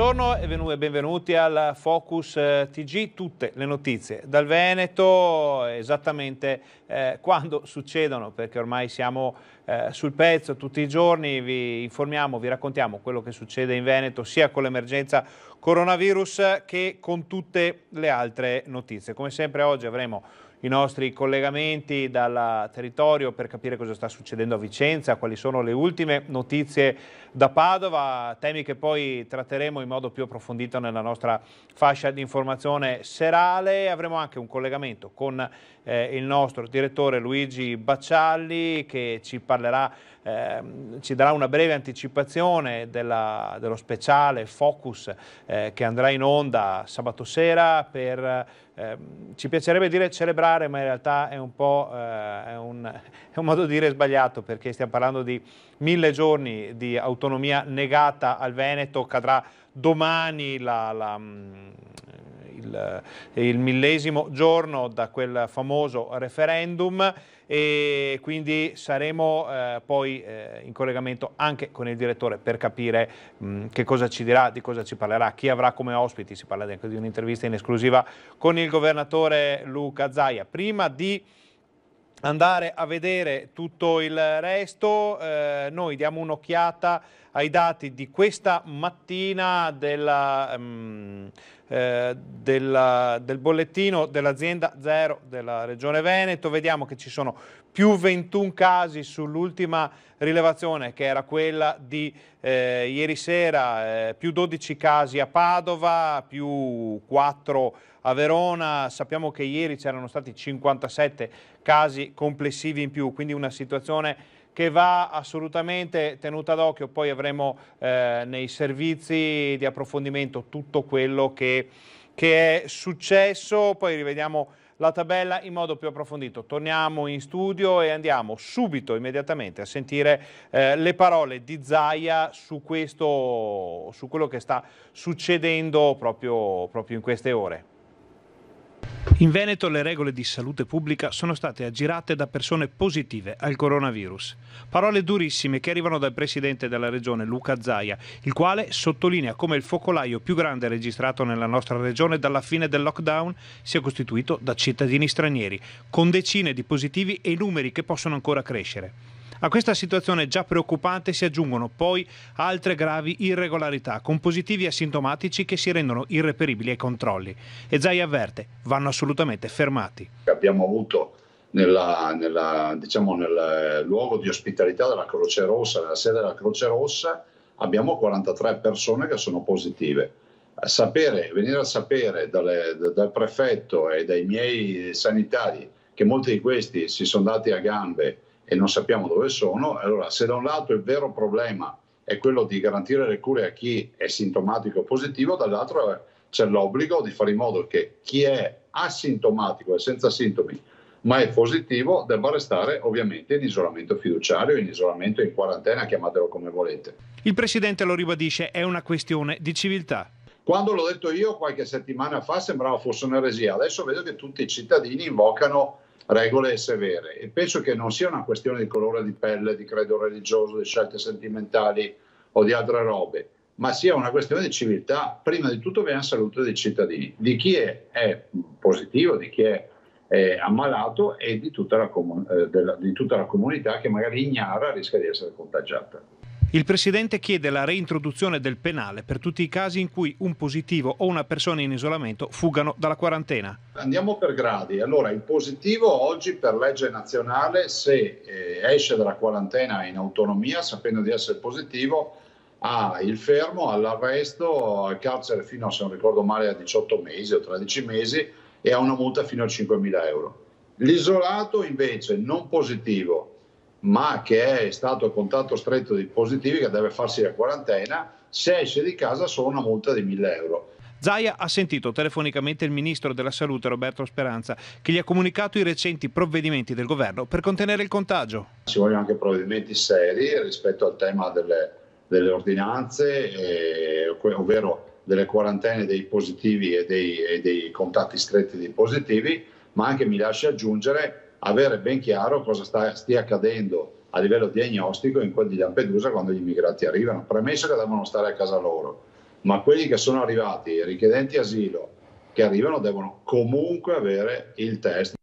Buongiorno e benvenuti al Focus eh, TG, tutte le notizie dal Veneto, esattamente eh, quando succedono, perché ormai siamo eh, sul pezzo tutti i giorni, vi informiamo, vi raccontiamo quello che succede in Veneto sia con l'emergenza coronavirus che con tutte le altre notizie. Come sempre oggi avremo i nostri collegamenti dal territorio per capire cosa sta succedendo a Vicenza, quali sono le ultime notizie da Padova, temi che poi tratteremo in modo più approfondito nella nostra fascia di informazione serale. Avremo anche un collegamento con eh, il nostro direttore Luigi Baccialli che ci parlerà, eh, ci darà una breve anticipazione della, dello speciale Focus eh, che andrà in onda sabato sera per... Ehm, ci piacerebbe dire celebrare, ma in realtà è un po' eh, è un, è un modo di dire sbagliato perché stiamo parlando di mille giorni di autonomia negata al Veneto, cadrà domani la, la mm, il, eh, il millesimo giorno da quel famoso referendum e quindi saremo eh, poi eh, in collegamento anche con il direttore per capire mh, mm, che cosa ci dirà, di cosa ci parlerà, chi avrà come ospiti, si parla anche di un'intervista in esclusiva con il governatore Luca Zaia. Prima di andare a vedere tutto il resto, eh, noi diamo un'occhiata ai dati di questa mattina della, um, eh, della, del bollettino dell'azienda zero della Regione Veneto, vediamo che ci sono più 21 casi sull'ultima rilevazione che era quella di eh, ieri sera, eh, più 12 casi a Padova, più 4 a Verona, sappiamo che ieri c'erano stati 57 casi complessivi in più, quindi una situazione che va assolutamente tenuta d'occhio, poi avremo eh, nei servizi di approfondimento tutto quello che, che è successo, poi rivediamo la tabella in modo più approfondito. Torniamo in studio e andiamo subito, immediatamente, a sentire eh, le parole di Zaia su, questo, su quello che sta succedendo proprio, proprio in queste ore. In Veneto le regole di salute pubblica sono state aggirate da persone positive al coronavirus. Parole durissime che arrivano dal presidente della regione Luca Zaia, il quale sottolinea come il focolaio più grande registrato nella nostra regione dalla fine del lockdown sia costituito da cittadini stranieri, con decine di positivi e numeri che possono ancora crescere. A questa situazione già preoccupante si aggiungono poi altre gravi irregolarità con positivi asintomatici che si rendono irreperibili ai controlli. E Zai avverte, vanno assolutamente fermati. Abbiamo avuto nella, nella, diciamo nel luogo di ospitalità della Croce Rossa, nella sede della Croce Rossa, abbiamo 43 persone che sono positive. A sapere, venire a sapere dalle, dal prefetto e dai miei sanitari che molti di questi si sono dati a gambe e non sappiamo dove sono, allora se da un lato il vero problema è quello di garantire le cure a chi è sintomatico positivo, dall'altro c'è l'obbligo di fare in modo che chi è asintomatico e senza sintomi ma è positivo, debba restare ovviamente in isolamento fiduciario, in isolamento in quarantena, chiamatelo come volete. Il Presidente lo ribadisce, è una questione di civiltà. Quando l'ho detto io qualche settimana fa sembrava fosse un'eresia, adesso vedo che tutti i cittadini invocano regole severe e penso che non sia una questione di colore di pelle, di credo religioso, di scelte sentimentali o di altre robe, ma sia una questione di civiltà, prima di tutto viene la salute dei cittadini, di chi è, è positivo, di chi è, è ammalato e di tutta, la, eh, della, di tutta la comunità che magari ignara rischia di essere contagiata. Il Presidente chiede la reintroduzione del penale per tutti i casi in cui un positivo o una persona in isolamento fugano dalla quarantena. Andiamo per gradi. Allora, il positivo oggi per legge nazionale, se eh, esce dalla quarantena in autonomia, sapendo di essere positivo, ha il fermo all'arresto, al carcere fino, se non ricordo male, a 18 mesi o 13 mesi e ha una multa fino a 5.000 euro. L'isolato invece non positivo ma che è stato a contatto stretto di positivi che deve farsi la quarantena, se esce di casa solo una multa di 1000 euro. Zaia ha sentito telefonicamente il ministro della Salute Roberto Speranza che gli ha comunicato i recenti provvedimenti del governo per contenere il contagio. Ci vogliono anche provvedimenti seri rispetto al tema delle, delle ordinanze, eh, ovvero delle quarantene dei positivi e dei, e dei contatti stretti di positivi, ma anche mi lasci aggiungere avere ben chiaro cosa sta, stia accadendo a livello diagnostico in quel di Lampedusa quando gli immigrati arrivano, premesso che devono stare a casa loro, ma quelli che sono arrivati, richiedenti asilo, che arrivano, devono comunque avere il test.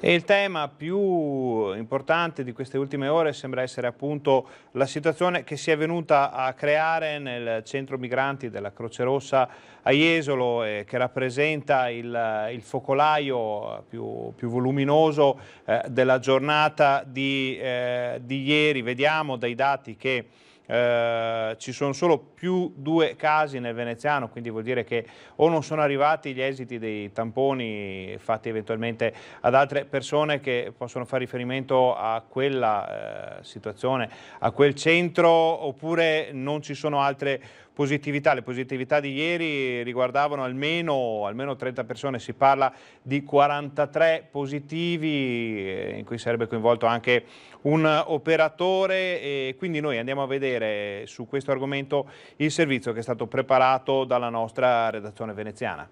E il tema più importante di queste ultime ore sembra essere appunto la situazione che si è venuta a creare nel centro migranti della Croce Rossa a Jesolo eh, che rappresenta il, il focolaio più, più voluminoso eh, della giornata di, eh, di ieri. Vediamo dai dati che eh, ci sono solo più due casi nel veneziano, quindi vuol dire che o non sono arrivati gli esiti dei tamponi fatti eventualmente ad altre persone che possono fare riferimento a quella eh, situazione, a quel centro, oppure non ci sono altre positività. Le positività di ieri riguardavano almeno, almeno 30 persone, si parla di 43 positivi eh, in cui sarebbe coinvolto anche un operatore e quindi noi andiamo a vedere su questo argomento il servizio che è stato preparato dalla nostra redazione veneziana.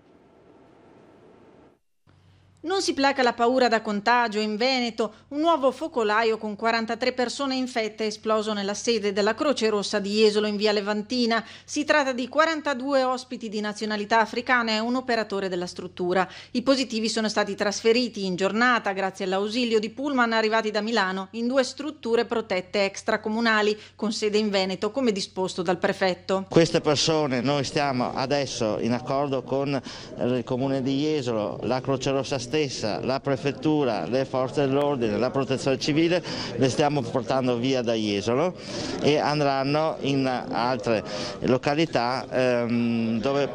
Non si placa la paura da contagio in Veneto, un nuovo focolaio con 43 persone infette è esploso nella sede della Croce Rossa di Jesolo in via Levantina. Si tratta di 42 ospiti di nazionalità africana e un operatore della struttura. I positivi sono stati trasferiti in giornata grazie all'ausilio di pullman arrivati da Milano in due strutture protette extracomunali con sede in Veneto come disposto dal prefetto. Queste persone noi stiamo adesso in accordo con il comune di Jesolo, la Croce Rossa stessa stessa, la prefettura, le forze dell'ordine, la protezione civile le stiamo portando via da Jesolo e andranno in altre località ehm, dove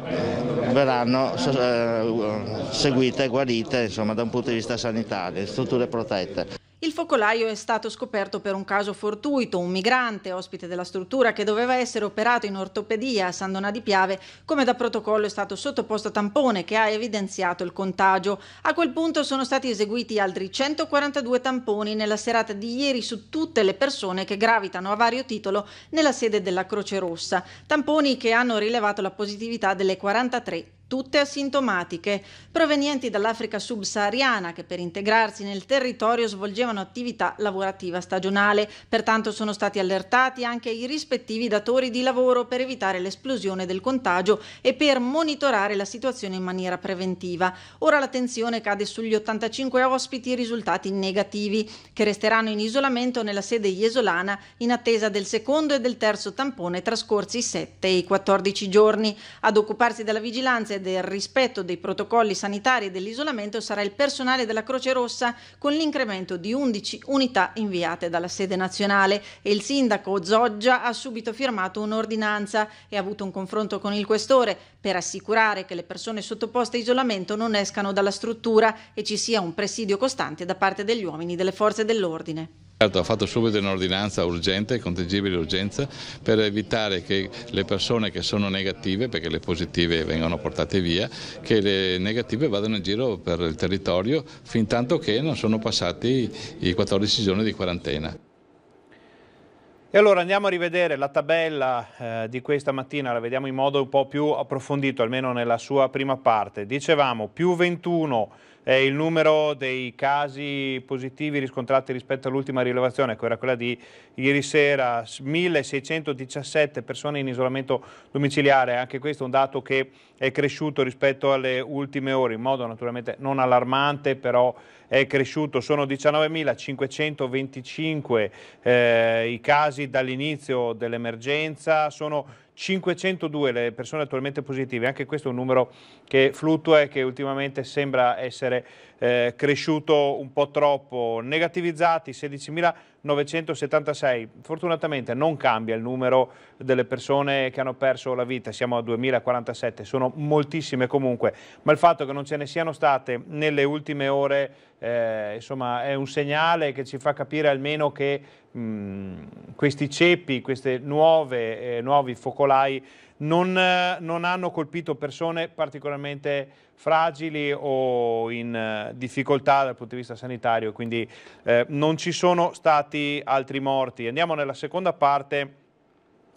verranno eh, seguite, guarite insomma, da un punto di vista sanitario, strutture protette. Il focolaio è stato scoperto per un caso fortuito, un migrante ospite della struttura che doveva essere operato in ortopedia a San Donà di Piave, come da protocollo è stato sottoposto a tampone che ha evidenziato il contagio. A quel punto sono stati eseguiti altri 142 tamponi nella serata di ieri su tutte le persone che gravitano a vario titolo nella sede della Croce Rossa, tamponi che hanno rilevato la positività delle 43 tutte asintomatiche, provenienti dall'Africa subsahariana che per integrarsi nel territorio svolgevano attività lavorativa stagionale, pertanto sono stati allertati anche i rispettivi datori di lavoro per evitare l'esplosione del contagio e per monitorare la situazione in maniera preventiva. Ora l'attenzione cade sugli 85 ospiti risultati negativi che resteranno in isolamento nella sede iesolana in attesa del secondo e del terzo tampone trascorsi 7 e i 14 giorni. Ad occuparsi della vigilanza e del rispetto dei protocolli sanitari e dell'isolamento sarà il personale della Croce Rossa con l'incremento di 11 unità inviate dalla sede nazionale e il sindaco Zoggia ha subito firmato un'ordinanza e ha avuto un confronto con il questore per assicurare che le persone sottoposte a isolamento non escano dalla struttura e ci sia un presidio costante da parte degli uomini delle forze dell'ordine. Certo, ha fatto subito un'ordinanza urgente, contingibile urgenza, per evitare che le persone che sono negative, perché le positive vengono portate via, che le negative vadano in giro per il territorio fin tanto che non sono passati i 14 giorni di quarantena. E allora andiamo a rivedere la tabella eh, di questa mattina, la vediamo in modo un po' più approfondito, almeno nella sua prima parte. Dicevamo più 21 eh, il numero dei casi positivi riscontrati rispetto all'ultima rilevazione, che era quella di ieri sera, 1617 persone in isolamento domiciliare, anche questo è un dato che è cresciuto rispetto alle ultime ore, in modo naturalmente non allarmante, però è cresciuto, sono 19.525 eh, i casi dall'inizio dell'emergenza, sono 502 le persone attualmente positive, anche questo è un numero che fluttua e che ultimamente sembra essere eh, cresciuto un po' troppo. Negativizzati 16.976, fortunatamente non cambia il numero delle persone che hanno perso la vita, siamo a 2.047, sono moltissime comunque, ma il fatto che non ce ne siano state nelle ultime ore eh, insomma, è un segnale che ci fa capire almeno che questi ceppi, questi eh, nuovi focolai non, eh, non, hanno colpito persone particolarmente fragili o in eh, difficoltà dal punto di vista sanitario, quindi eh, non ci sono stati altri morti. Andiamo nella seconda parte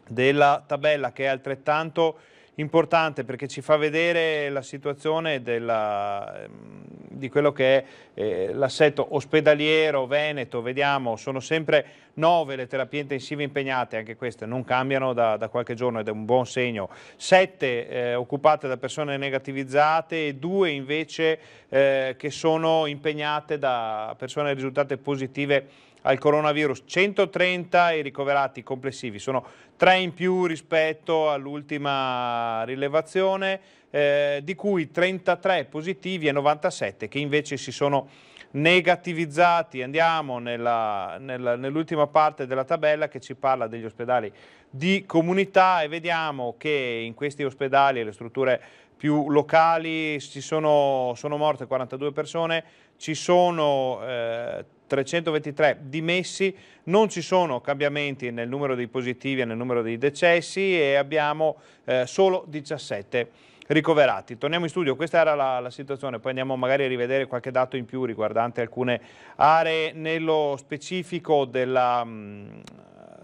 della tabella che è altrettanto importante perché ci fa vedere la situazione della, ehm, di quello che è eh, l'assetto ospedaliero veneto, vediamo, sono sempre nove le terapie intensive impegnate, anche queste non cambiano da, da qualche giorno ed è un buon segno, sette eh, occupate da persone negativizzate e due invece eh, che sono impegnate da persone risultate positive al coronavirus, 130 i ricoverati complessivi, sono tre in più rispetto all'ultima rilevazione, eh, di cui 33 positivi e 97 che invece si sono negativizzati. Andiamo nella, nella, nell'ultima parte della tabella che ci parla degli ospedali di comunità e vediamo che in questi ospedali e le strutture più locali ci sono, sono, morte 42 persone, ci sono eh, 323 dimessi, non ci sono cambiamenti nel numero dei positivi e nel numero dei decessi e abbiamo eh, solo 17 ricoverati. Torniamo in studio, questa era la, la, situazione, poi andiamo magari a rivedere qualche dato in più riguardante alcune aree nello specifico della, mm,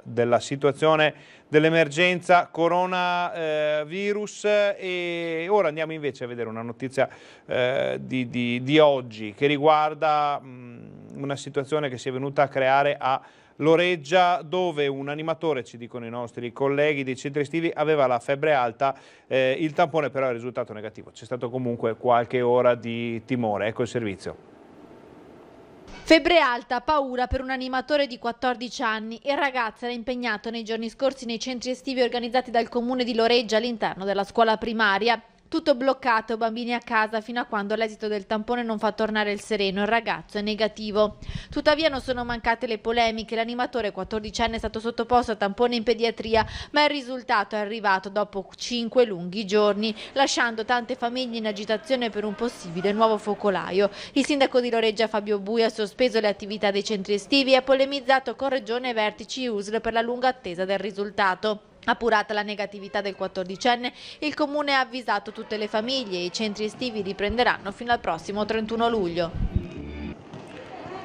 della situazione dell'emergenza coronavirus eh, e ora andiamo invece a vedere una notizia eh, di, di, di, oggi che riguarda... Mh, mm, una situazione che si è venuta a creare a Loreggia dove un animatore, ci dicono i nostri colleghi dei centri estivi, aveva la febbre alta, eh, il tampone però è risultato negativo, c'è stato comunque qualche ora di timore, ecco il servizio. Febbre alta, paura per un animatore di 14 anni. Il ragazzo era impegnato nei giorni scorsi nei centri estivi organizzati dal comune di Loreggia all'interno della scuola primaria. Tutto bloccato, bambini a casa, fino a quando l'esito del tampone non fa tornare il sereno. Il ragazzo è negativo. Tuttavia non sono mancate le polemiche. L'animatore 14enne è stato sottoposto a tampone in pediatria, ma il risultato è arrivato dopo 5 lunghi giorni, lasciando tante famiglie in agitazione per un possibile nuovo focolaio. Il sindaco di Loreggia Fabio Bui ha sospeso le attività dei centri estivi e ha polemizzato con Regione e vertici USL per la lunga attesa del risultato. Appurata la negatività del 14enne, il Comune ha avvisato tutte le famiglie e i centri estivi riprenderanno fino al prossimo 31 luglio.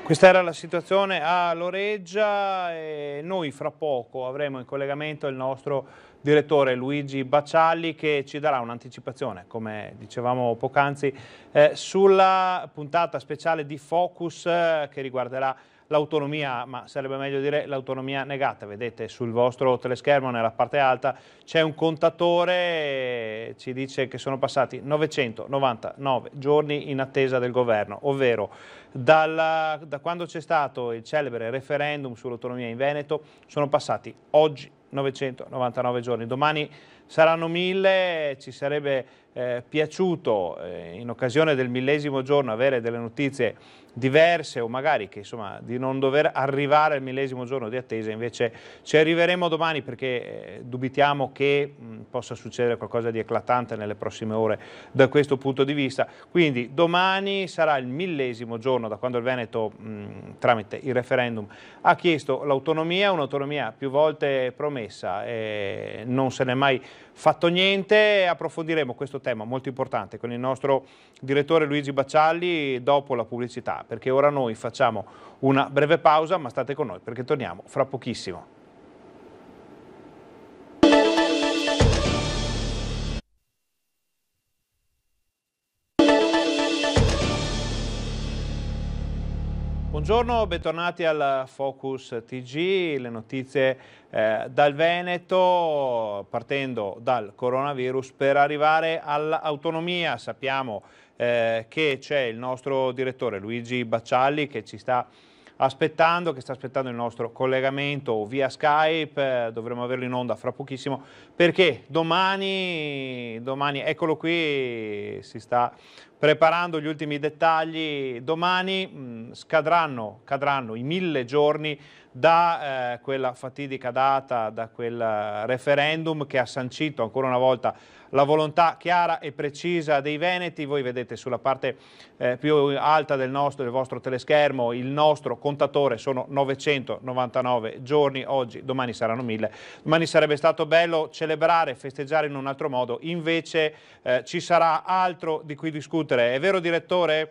Questa era la situazione a Loreggia e noi fra poco avremo in collegamento il nostro direttore Luigi Bacialli che ci darà un'anticipazione, come dicevamo poc'anzi, eh, sulla puntata speciale di Focus eh, che riguarderà l'autonomia, ma sarebbe meglio dire l'autonomia negata, vedete sul vostro teleschermo nella parte alta c'è un contatore, ci dice che sono passati 999 giorni in attesa del governo, ovvero dalla, da quando c'è stato il celebre referendum sull'autonomia in Veneto sono passati oggi 999 giorni, domani saranno mille, ci sarebbe eh, piaciuto eh, in occasione del millesimo giorno avere delle notizie diverse o magari che, insomma, di non dover arrivare al millesimo giorno di attesa, invece ci arriveremo domani perché eh, dubitiamo che mh, mm, possa succedere qualcosa di eclatante nelle prossime ore da questo punto di vista. Quindi domani sarà il millesimo giorno da quando il Veneto mh, mm, tramite il referendum ha chiesto l'autonomia, un'autonomia più volte promessa, e non se n'è mai Fatto niente, approfondiremo questo tema molto importante con il nostro direttore Luigi Baccialli dopo la pubblicità, perché ora noi facciamo una breve pausa, ma state con noi perché torniamo fra pochissimo. Buongiorno, bentornati al Focus TG, le notizie eh, dal Veneto, partendo dal coronavirus per arrivare all'autonomia. Sappiamo eh, che c'è il nostro direttore Luigi Baccialli che ci sta aspettando, che sta aspettando il nostro collegamento via Skype, eh, dovremo averlo in onda fra pochissimo, perché domani, domani eccolo qui, si sta preparando gli ultimi dettagli, domani mh, mm, scadranno, cadranno i mille giorni da eh, quella fatidica data, da quel eh, referendum che ha sancito ancora una volta la volontà chiara e precisa dei Veneti. Voi vedete sulla parte eh, più alta del, nostro, del vostro teleschermo il nostro contatore, sono 999 giorni, oggi, domani saranno mille. Domani sarebbe stato bello celebrare, festeggiare in un altro modo, invece eh, ci sarà altro di cui discutere. È vero direttore?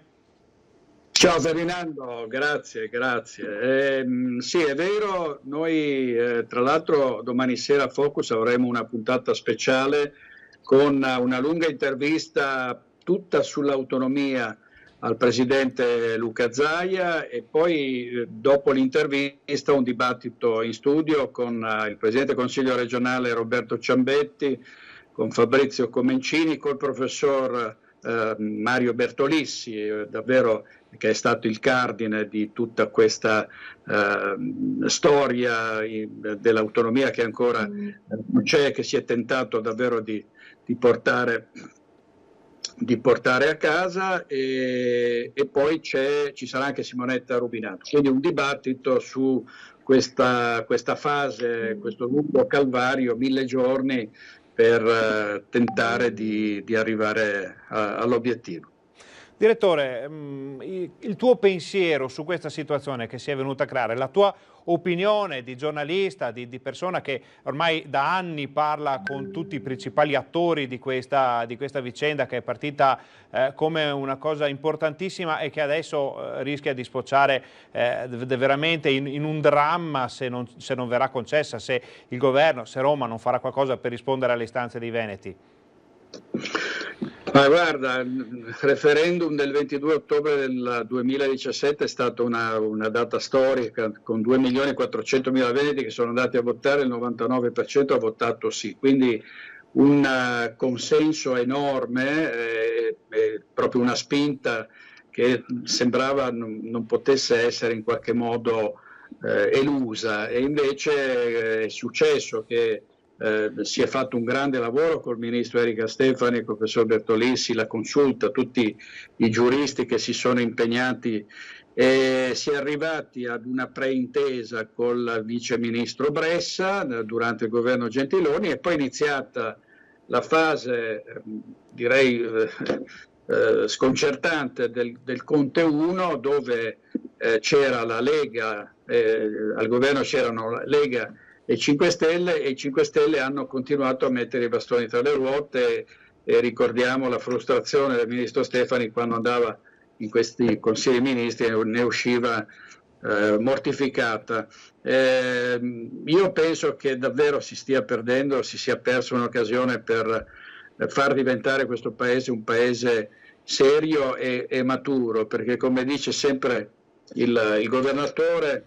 Ciao Ferdinando, grazie, grazie. Eh, sì, è vero, noi eh, tra l'altro domani sera a Focus avremo una puntata speciale con una lunga intervista tutta sull'autonomia al presidente Luca Zaia e poi eh, dopo l'intervista un dibattito in studio con eh, il presidente del Consiglio regionale Roberto Ciambetti, con Fabrizio Comencini, col professor Ehm, Mario Bertolissi, eh, davvero che è stato il cardine di tutta questa eh, storia dell'autonomia che ancora non mm. eh, c'è, che si è tentato davvero di, di, portare, di portare, a casa e, e poi ci sarà anche Simonetta Rubinato. Quindi un dibattito su questa, questa fase, mm. questo lungo calvario, mille giorni per eh, tentare di, di arrivare a, eh, all'obiettivo. Direttore, mm, il tuo pensiero su questa situazione che si è venuta a creare, la tua opinione di giornalista, di, di persona che ormai da anni parla con tutti i principali attori di questa, di questa vicenda che è partita eh, come una cosa importantissima e che adesso eh, rischia di sfociare eh, veramente in, in, un dramma se non, se non verrà concessa, se il governo, se Roma non farà qualcosa per rispondere alle istanze dei Veneti. Ma guarda, il referendum del 22 ottobre del 2017 è stata una, una data storica, con 2.400.000 veneti che sono andati a votare, il 99% ha votato sì, quindi un eh, consenso enorme, eh, eh, proprio una spinta che sembrava non, non potesse essere in qualche modo eh, elusa e invece eh, è successo che eh, si è fatto un grande lavoro col ministro Erika Stefani, il professor Bertolissi, la consulta, tutti i giuristi che si sono impegnati e si è arrivati ad una preintesa col vice ministro Bressa eh, durante il governo Gentiloni e poi è iniziata la fase, ehm, direi, eh, eh, sconcertante del, del, Conte 1 dove eh, c'era la Lega, eh, al governo c'erano la Lega e 5 Stelle e i 5 Stelle hanno continuato a mettere i bastoni tra le ruote e ricordiamo la frustrazione del ministro Stefani quando andava in questi consigli ministri e ne usciva eh, mortificata. Eh, io penso che davvero si stia perdendo, si sia persa un'occasione per eh, far diventare questo paese un paese serio e, e maturo, perché come dice sempre il, il governatore,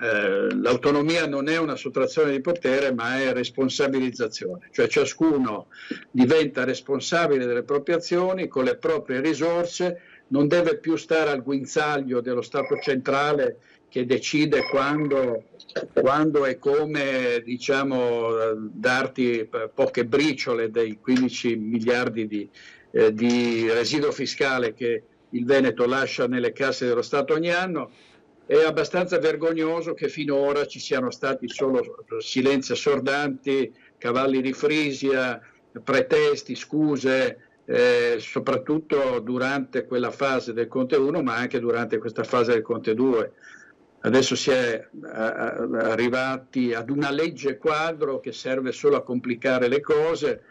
eh, l'autonomia non è una sottrazione di potere, ma è responsabilizzazione, cioè ciascuno diventa responsabile delle proprie azioni con le proprie risorse, non deve più stare al guinzaglio dello Stato centrale che decide quando, quando e come diciamo, darti poche briciole dei 15 miliardi di, eh, di residuo fiscale che il Veneto lascia nelle casse dello Stato ogni anno è abbastanza vergognoso che finora ci siano stati solo eh, silenzi assordanti, cavalli di frisia, pretesti, scuse, eh, soprattutto durante quella fase del Conte 1, ma anche durante questa fase del Conte 2. Adesso si è eh, eh, arrivati ad una legge quadro che serve solo a complicare le cose,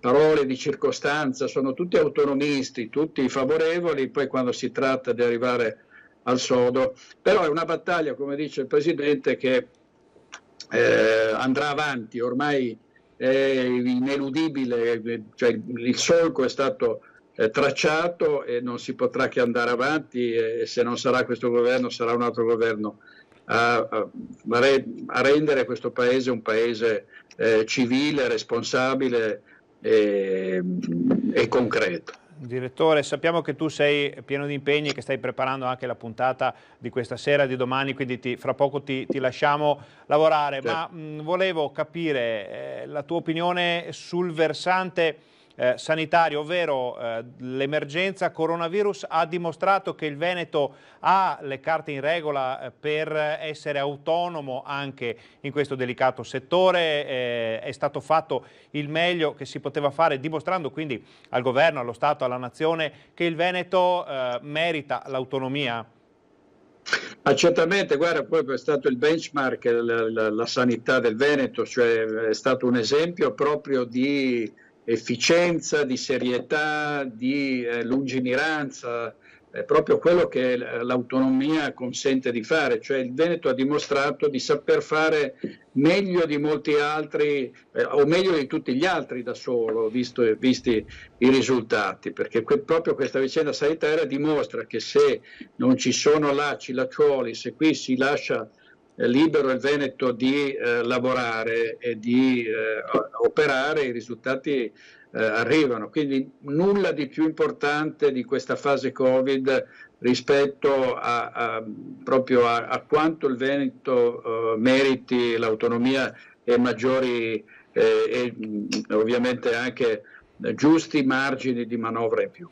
parole di circostanza, sono tutti autonomisti, tutti favorevoli, poi quando si tratta di arrivare a al sodo, però è una battaglia, come dice il Presidente, che eh, andrà avanti, ormai è ineludibile, cioè, il solco è stato eh, tracciato e non si potrà che andare avanti e se non sarà questo governo sarà un altro governo a, a, a rendere questo paese un paese eh, civile, responsabile e, e concreto. Direttore, sappiamo che tu sei pieno di impegni e che stai preparando anche la puntata di questa sera, di domani, quindi ti, fra poco ti, ti lasciamo lavorare, certo. ma mh, volevo capire eh, la tua opinione sul versante eh, sanitario, ovvero eh, l'emergenza coronavirus ha dimostrato che il Veneto ha le carte in regola eh, per essere autonomo anche in questo delicato settore, eh, è stato fatto il meglio che si poteva fare dimostrando quindi al governo, allo Stato, alla nazione che il Veneto eh, merita l'autonomia? Ma certamente, guarda, poi è stato il benchmark, la, la, la sanità del Veneto, cioè è stato un esempio proprio di efficienza, di serietà, di eh, lungimiranza, è proprio quello che eh, l'autonomia consente di fare, cioè il Veneto ha dimostrato di saper fare meglio di molti altri eh, o meglio di tutti gli altri da solo, visto, visti i risultati, perché que- proprio questa vicenda sanitaria dimostra che se non ci sono lacci, lacciuoli, se qui si lascia eh, libero il Veneto di eh, lavorare e di eh, operare, i risultati eh, arrivano. Quindi nulla di più importante di questa fase Covid rispetto a, a proprio a, a, quanto il Veneto eh, meriti l'autonomia e maggiori eh, e mm, ovviamente anche giusti margini di manovra in più.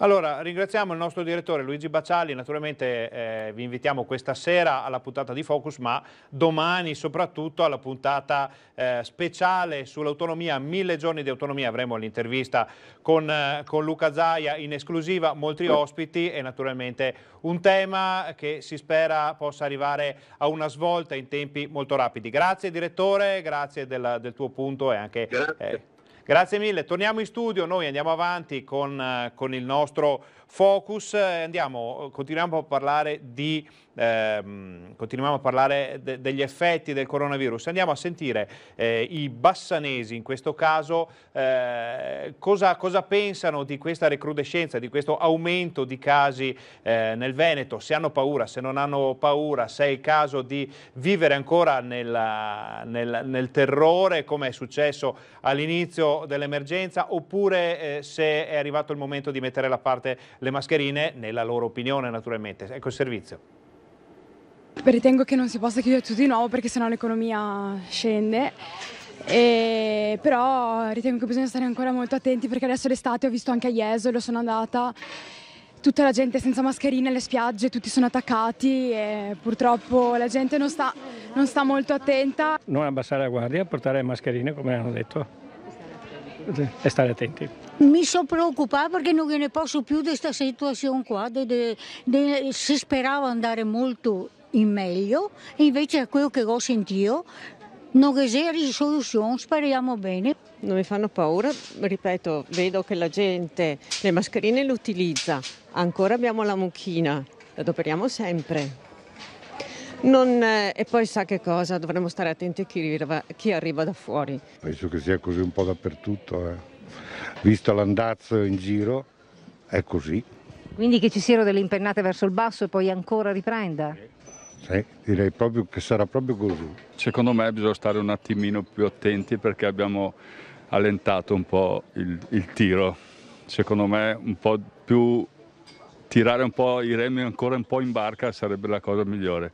Allora, ringraziamo il nostro direttore Luigi Baciali, naturalmente eh, vi invitiamo questa sera alla puntata di Focus, ma domani soprattutto alla puntata eh, speciale sull'autonomia, mille giorni di autonomia, avremo l'intervista con, eh, con, Luca Zaia in esclusiva, molti ospiti e naturalmente un tema che si spera possa arrivare a una svolta in tempi molto rapidi. Grazie direttore, grazie del, del tuo punto e anche... Eh, Grazie mille, torniamo in studio, noi andiamo avanti con, eh, con il nostro focus, eh, andiamo, continuiamo a parlare di ehm, continuiamo a parlare de- degli effetti del coronavirus, andiamo a sentire eh, i bassanesi in questo caso eh, cosa, cosa, pensano di questa recrudescenza, di questo aumento di casi eh, nel Veneto, se hanno paura, se non hanno paura, se è il caso di vivere ancora nella, nel, nel, terrore come è successo all'inizio dell'emergenza oppure eh, se è arrivato il momento di mettere da parte le mascherine nella loro opinione naturalmente. Ecco il servizio. Ritengo che non si possa chiudere tutto di nuovo perché sennò l'economia scende. E però ritengo che bisogna stare ancora molto attenti perché adesso l'estate ho visto anche a Jesolo, sono andata, tutta la gente senza mascherine, le spiagge, tutti sono attaccati e purtroppo la gente non sta, non sta molto attenta. Non abbassare la guardia, portare le mascherine come hanno detto e stare attenti. Mi so preoccupare perché non ne posso più di questa situazione qua, de, de, de, si sperava andare molto in meglio e invece a quello che ho sentito non c'è risoluzione, speriamo bene. Non mi fanno paura, ripeto, vedo che la gente le mascherine le utilizza, ancora abbiamo la mucchina, adoperiamo sempre. Non, eh, e poi sa che cosa, dovremmo stare attenti a chi arriva, chi arriva da fuori. Penso che sia così un po' dappertutto, eh. visto l'andazzo in giro, è così. Quindi che ci siano delle impennate verso il basso e poi ancora riprenda? Sì, direi proprio che sarà proprio così. Secondo me bisogna stare un attimino più attenti perché abbiamo allentato un po' il, il tiro. Secondo me un po' più tirare un po' i remi ancora un po' in barca sarebbe la cosa migliore.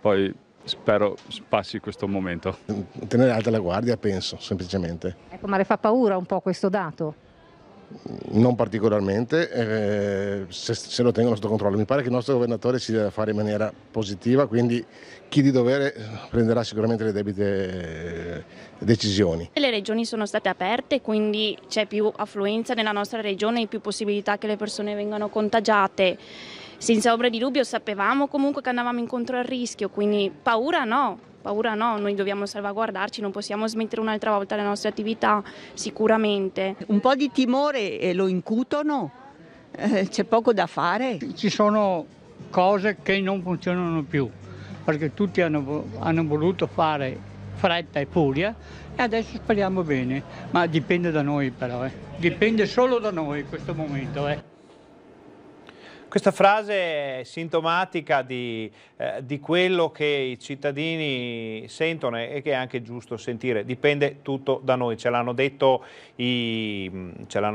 Poi spero passi questo momento. Tenere alta la guardia, penso, semplicemente. Ecco, ma le fa paura un po' questo dato? Non particolarmente, eh, se, se, lo tengono sotto controllo. Mi pare che il nostro governatore si deve fare in maniera positiva, quindi chi di dovere eh, prenderà sicuramente le debite eh, decisioni. Le regioni sono state aperte, quindi c'è più affluenza nella nostra regione, e più possibilità che le persone vengano contagiate. Senza ombra di dubbio sapevamo comunque che andavamo incontro al rischio, quindi paura no, paura no, noi dobbiamo salvaguardarci, non possiamo smettere un'altra volta le nostre attività, sicuramente. Un po' di timore eh, lo incutono, eh, c'è poco da fare. Ci sono cose che non funzionano più, perché tutti hanno, hanno voluto fare fretta e furia e adesso speriamo bene, ma dipende da noi però, eh. dipende solo da noi in questo momento. Eh. Questa frase è sintomatica di, eh, di, quello che i cittadini sentono e che è anche giusto sentire, dipende tutto da noi, ce l'hanno detto, mm,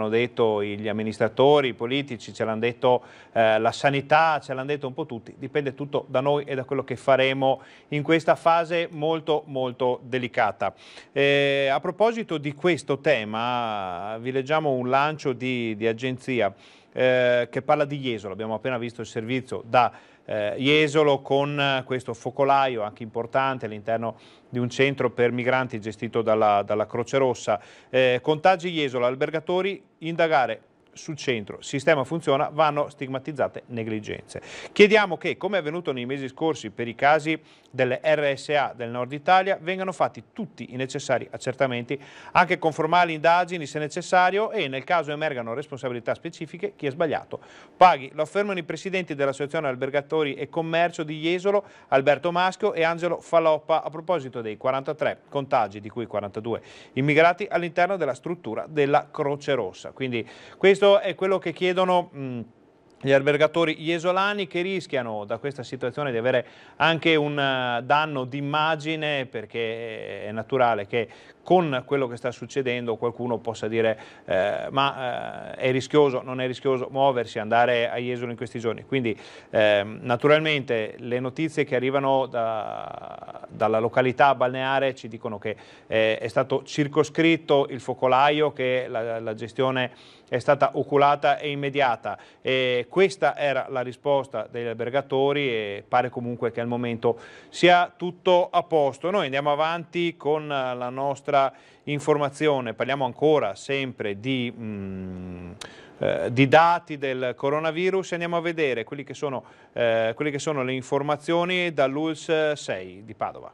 detto, gli amministratori, i politici, ce l'hanno detto eh, la sanità, ce l'hanno detto un po' tutti, dipende tutto da noi e da quello che faremo in questa fase molto molto delicata. Eh, a proposito di questo tema, vi leggiamo un lancio di, di agenzia. Eh, che parla di Jesolo, abbiamo appena visto il servizio da eh, Jesolo con questo focolaio anche importante all'interno di un centro per migranti gestito dalla, dalla Croce Rossa. Eh, contagi Jesolo, albergatori indagare sul centro, sistema funziona, vanno stigmatizzate negligenze. Chiediamo che, come è avvenuto nei mesi scorsi per i casi delle RSA del nord Italia, vengano fatti tutti i necessari accertamenti, anche con formali indagini se necessario e nel caso emergano responsabilità specifiche, chi è sbagliato paghi. Lo affermano i presidenti dell'Associazione Albergatori e Commercio di Jesolo, Alberto Maschio e Angelo Faloppa, a proposito dei 43 contagi, di cui 42 immigrati, all'interno della struttura della Croce Rossa. Quindi questo questo è quello che chiedono... Mh, gli albergatori iesolani che rischiano da questa situazione di avere anche un eh, danno d'immagine perché è naturale che con quello che sta succedendo qualcuno possa dire eh, ma eh, è rischioso, non è rischioso muoversi, andare a Jesolo in questi giorni. Quindi ehm, naturalmente le notizie che arrivano da, dalla località balneare ci dicono che eh, è stato circoscritto il focolaio, che la, la gestione è stata oculata e immediata. E questa era la risposta degli albergatori e pare comunque che al momento sia tutto a posto. Noi andiamo avanti con la nostra nostra informazione parliamo ancora sempre di, mh, mm, eh, di dati del coronavirus e andiamo a vedere quelle che sono, eh, che sono le informazioni dall'ULS 6 di Padova.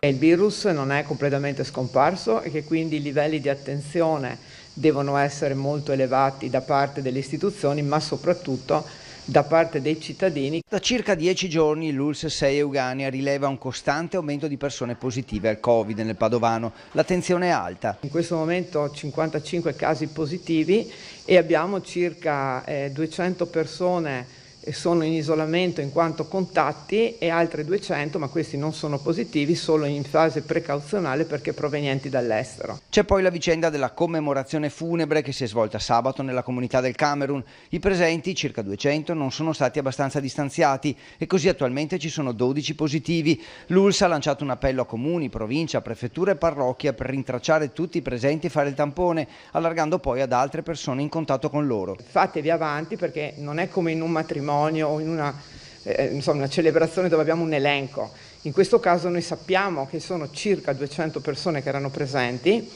Il virus non è completamente scomparso e che quindi i livelli di attenzione devono essere molto elevati da parte delle istituzioni, ma soprattutto da parte dei cittadini. Da circa dieci giorni l'ULS 6 Eugania rileva un costante aumento di persone positive al Covid nel Padovano. L'attenzione è alta. In questo momento ho 55 casi positivi e abbiamo circa 200 eh, persone sono in isolamento in quanto contatti e altri 200, ma questi non sono positivi, solo in fase precauzionale perché provenienti dall'estero. C'è poi la vicenda della commemorazione funebre che si è svolta sabato nella comunità del Camerun. I presenti, circa 200, non sono stati abbastanza distanziati e così attualmente ci sono 12 positivi. L'ULS ha lanciato un appello a comuni, provincia, prefettura e parrocchia per rintracciare tutti i presenti e fare il tampone, allargando poi ad altre persone in contatto con loro. Fatevi avanti perché non è come in un matrimonio matrimonio o in una, eh, eh, insomma, una celebrazione dove abbiamo un elenco. In questo caso noi sappiamo che sono circa 200 persone che erano presenti.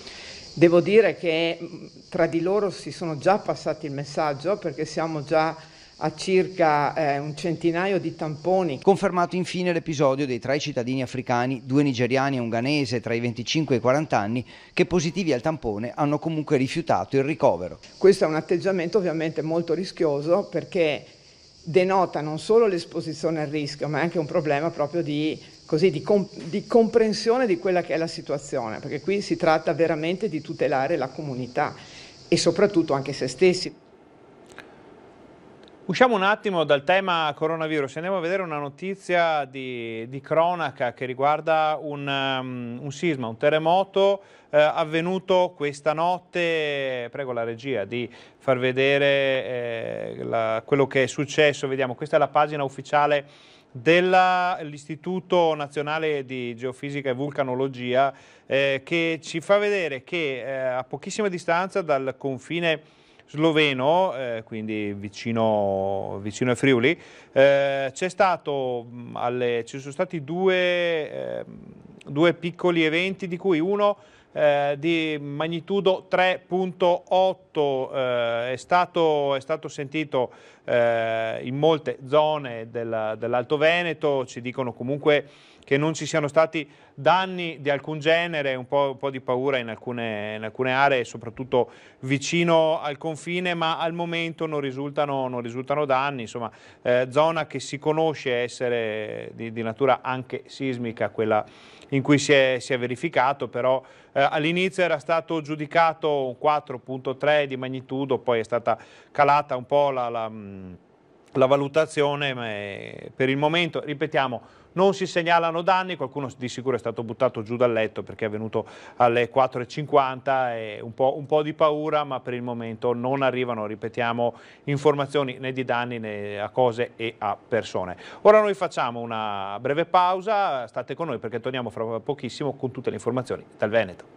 Devo dire che mm, tra di loro si sono già passati il messaggio perché siamo già a circa eh, un centinaio di tamponi. Confermato infine l'episodio dei tre cittadini africani, due nigeriani e un ghanese tra i 25 e i 40 anni, che positivi al tampone hanno comunque rifiutato il ricovero. Questo è un atteggiamento ovviamente molto rischioso perché denota non solo l'esposizione al rischio, ma anche un problema proprio di, così, di, comp- di, comprensione di quella che è la situazione, perché qui si tratta veramente di tutelare la comunità e soprattutto anche se stessi. Usciamo un attimo dal tema coronavirus e andiamo a vedere una notizia di, di cronaca che riguarda un, um, un sisma, un terremoto eh, avvenuto questa notte. Prego la regia di far vedere eh, la, quello che è successo. Vediamo, questa è la pagina ufficiale dell'Istituto Nazionale di Geofisica e Vulcanologia eh, che ci fa vedere che eh, a pochissima distanza dal confine sloveno, eh, quindi vicino, vicino a Friuli. Eh, stato, alle, ci sono stati due, eh, due piccoli eventi, di cui uno eh, di magnitudo 3.8 eh, è, è, stato, sentito eh, in molte zone del, dell'Alto Veneto, ci dicono comunque che non ci siano stati danni di alcun genere, un po', un po di paura in alcune, in alcune, aree, soprattutto vicino al confine, ma al momento non risultano, non risultano danni, insomma eh, zona che si conosce essere di, di, natura anche sismica, quella in cui si è, si è verificato, però eh, all'inizio era stato giudicato un 4.3 di magnitudo, poi è stata calata un po' la, la, la valutazione, ma per il momento, ripetiamo, non si segnalano danni, qualcuno di sicuro è stato buttato giù dal letto perché è venuto alle 4.50 e un po', un po' di paura, ma per il momento non arrivano, ripetiamo, informazioni né di danni né a cose e a persone. Ora noi facciamo una breve pausa, state con noi perché torniamo fra pochissimo con tutte le informazioni dal Veneto.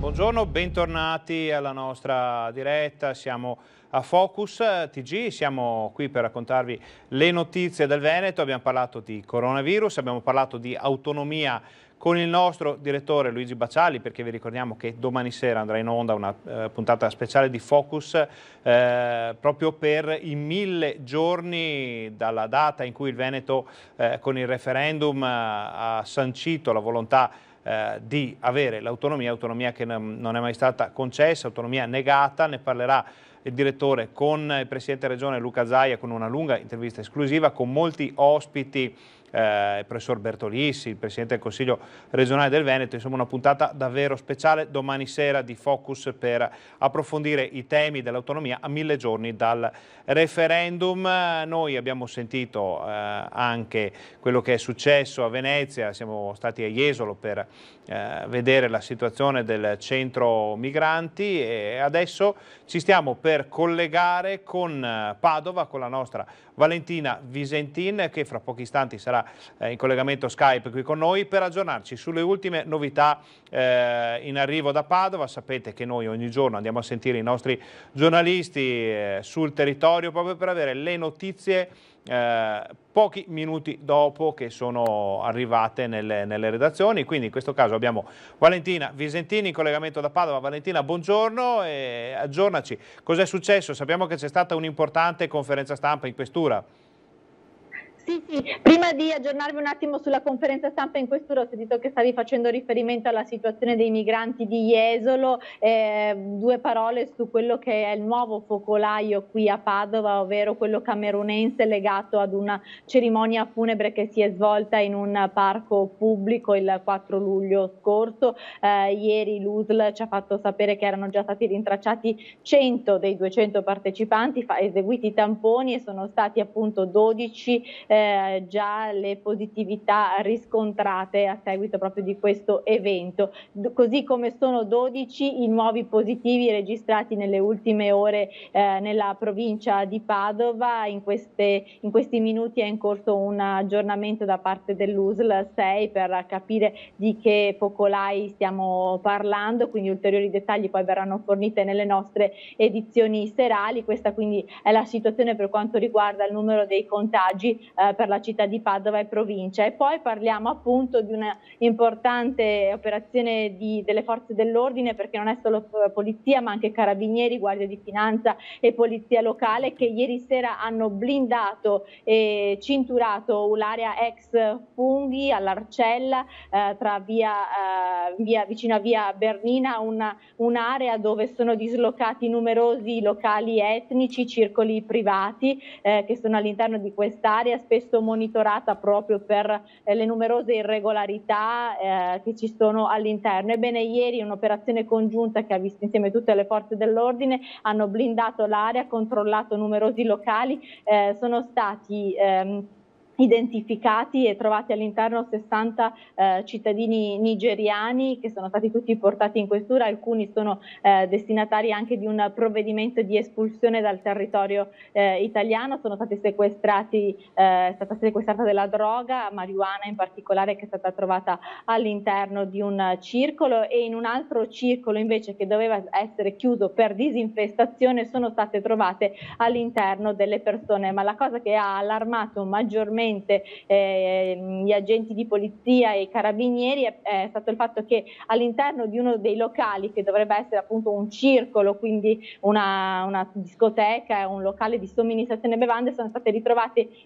Buongiorno, bentornati alla nostra diretta, siamo a Focus TG, siamo qui per raccontarvi le notizie del Veneto, abbiamo parlato di coronavirus, abbiamo parlato di autonomia con il nostro direttore Luigi Baciali, perché vi ricordiamo che domani sera andrà in onda una eh, puntata speciale di Focus eh, proprio per i mille giorni dalla data in cui il Veneto eh, con il referendum eh, ha sancito la volontà eh, di avere l'autonomia, autonomia che non è mai stata concessa, autonomia negata, ne parlerà il direttore con il Presidente Regione Luca Zaia con una lunga intervista esclusiva, con molti ospiti eh, il professor Bertolissi, il Presidente del Consiglio regionale del Veneto, insomma una puntata davvero speciale domani sera di Focus per approfondire i temi dell'autonomia a mille giorni dal referendum. Noi abbiamo sentito eh, anche quello che è successo a Venezia, siamo stati a Jesolo per eh, vedere la situazione del centro migranti e adesso ci stiamo per collegare con Padova, con la nostra Valentina Visentin che fra pochi istanti sarà ancora eh, in collegamento Skype qui con noi per aggiornarci sulle ultime novità eh, in arrivo da Padova. Sapete che noi ogni giorno andiamo a sentire i nostri giornalisti eh, sul territorio proprio per avere le notizie eh, pochi minuti dopo che sono arrivate nelle, nelle, redazioni. Quindi in questo caso abbiamo Valentina Visentini in collegamento da Padova. Valentina, buongiorno e aggiornaci. Cos'è successo? Sappiamo che c'è stata un'importante conferenza stampa in questura. Sì, sì. Prima di aggiornarvi un attimo sulla conferenza stampa in quest'ora ho sentito che stavi facendo riferimento alla situazione dei migranti di Jesolo, eh, due parole su quello che è il nuovo focolaio qui a Padova, ovvero quello camerunense legato ad una cerimonia funebre che si è svolta in un parco pubblico il 4 luglio scorso. Eh, ieri l'USL ci ha fatto sapere che erano già stati rintracciati 100 dei 200 partecipanti, fa, eseguiti tamponi e sono stati appunto 12 eh, eh, già le positività riscontrate a seguito proprio di questo evento, D- così come sono 12 i nuovi positivi registrati nelle ultime ore eh, nella provincia di Padova, in, queste, in, questi minuti è in corso un aggiornamento da parte dell'USL 6 per capire di che focolai stiamo parlando, quindi ulteriori dettagli poi verranno fornite nelle nostre edizioni serali, questa quindi è la situazione per quanto riguarda il numero dei contagi. Eh, per la città di Padova e provincia. E poi parliamo appunto di una importante operazione di, delle forze dell'ordine, perché non è solo eh, polizia, ma anche carabinieri, guardia di finanza e polizia locale, che ieri sera hanno blindato e cinturato l'area ex funghi all'Arcella, eh, tra via, eh, via, vicino a via Bernina, una, un'area dove sono dislocati numerosi locali etnici, circoli privati eh, che sono all'interno di quest'area spesso monitorata proprio per eh, le numerose irregolarità eh, che ci sono all'interno. Ebbene, ieri un'operazione congiunta che ha visto insieme tutte le forze dell'ordine hanno blindato l'area, controllato numerosi locali, eh, sono stati ehm, identificati e trovati all'interno 60 eh, cittadini nigeriani che sono stati tutti portati in questura, alcuni sono eh, destinatari anche di un provvedimento di espulsione dal territorio eh, italiano, sono stati sequestrati, eh, è stata sequestrata della droga, marijuana in particolare che è stata trovata all'interno di un circolo e in un altro circolo invece che doveva essere chiuso per disinfestazione sono state trovate all'interno delle persone, ma la cosa che ha allarmato maggiormente sicuramente eh, gli agenti di polizia e i carabinieri è, è, stato il fatto che all'interno di uno dei locali, che dovrebbe essere appunto un circolo, quindi una, una discoteca, un locale di somministrazione bevande,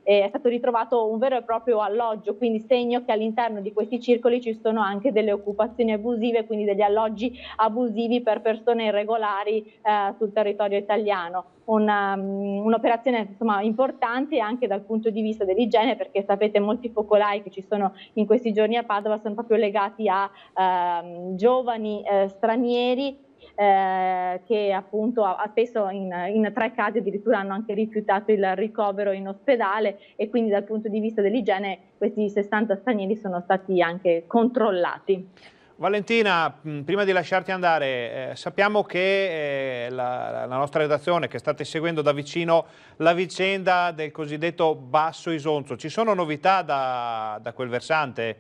eh, è stato ritrovato un vero e proprio alloggio, quindi segno che all'interno di questi circoli ci sono anche delle occupazioni abusive, quindi degli alloggi abusivi per persone irregolari eh, sul territorio italiano. Una, um, un'operazione insomma, importante anche dal punto di vista dell'igiene bene perché sapete molti focolai che ci sono in questi giorni a Padova sono proprio legati a eh, giovani eh, stranieri eh, che appunto spesso in, in, tre casi addirittura hanno anche rifiutato il ricovero in ospedale e quindi dal punto di vista dell'igiene questi 60 stranieri sono stati anche controllati. Valentina, prima di lasciarti andare, eh, sappiamo che eh, la, la, nostra redazione, che state seguendo da vicino la vicenda del cosiddetto Basso Isonzo, ci sono novità da, da quel versante?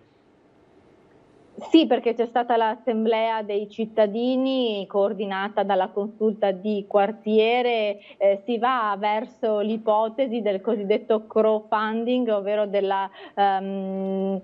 Sì, perché c'è stata l'assemblea dei cittadini coordinata dalla consulta di quartiere, eh, si va verso l'ipotesi del cosiddetto crowdfunding, ovvero della, um,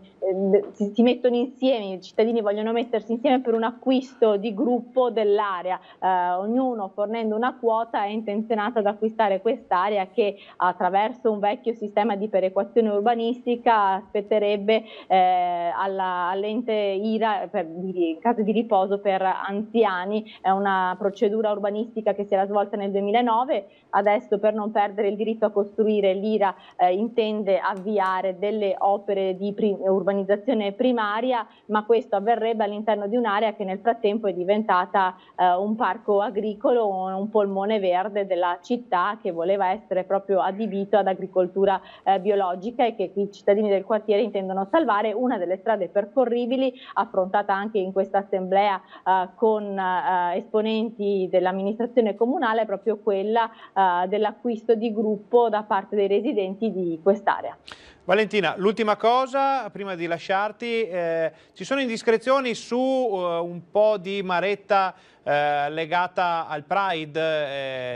si, si, mettono insieme, i cittadini vogliono mettersi insieme per un acquisto di gruppo dell'area, eh, ognuno fornendo una quota è intenzionato ad acquistare quest'area che attraverso un vecchio sistema di perequazione urbanistica aspetterebbe eh, alla, all'ente IRA per, in caso di riposo per anziani, è una procedura urbanistica che si era svolta nel 2009, adesso per non perdere il diritto a costruire l'IRA eh, intende avviare delle opere di prim- urbanizzazione primaria, ma questo avverrebbe all'interno di un'area che nel frattempo è diventata eh, un parco agricolo, un polmone verde della città che voleva essere proprio adibito ad agricoltura eh, biologica e che i cittadini del quartiere intendono salvare una delle strade percorribili affrontata anche in questa assemblea eh, con eh, esponenti dell'amministrazione comunale, proprio quella eh, dell'acquisto di gruppo da parte dei residenti di quest'area. Valentina, l'ultima cosa, prima di lasciarti, eh, ci sono indiscrezioni su eh, un po' di maretta eh, legata al Pride,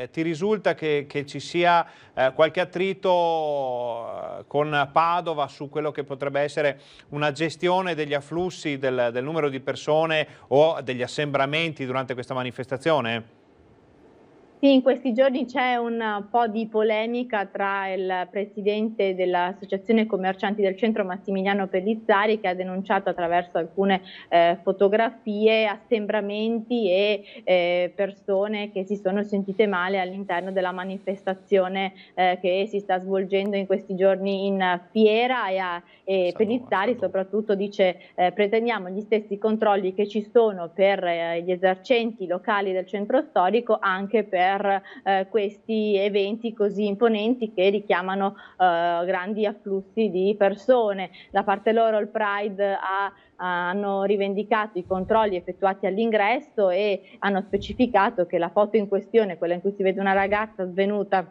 eh, ti risulta che, che ci sia eh, qualche attrito eh, con Padova su quello che potrebbe essere una gestione degli afflussi del, del numero di persone o degli assembramenti durante questa manifestazione? Sì, in questi giorni c'è un po' di polemica tra il presidente dell'Associazione Commercianti del Centro Massimiliano Pellizzari che ha denunciato attraverso alcune eh, fotografie assembramenti e eh, persone che si sono sentite male all'interno della manifestazione eh, che si sta svolgendo in questi giorni in fiera e, a, e Pellizzari soprattutto dice eh, pretendiamo gli stessi controlli che ci sono per eh, gli esercenti locali del centro storico anche per per eh, questi eventi così imponenti che richiamano eh, grandi afflussi di persone. Da parte loro il Pride ha hanno rivendicato i controlli effettuati all'ingresso e hanno specificato che la foto in questione, quella in cui si vede una ragazza svenuta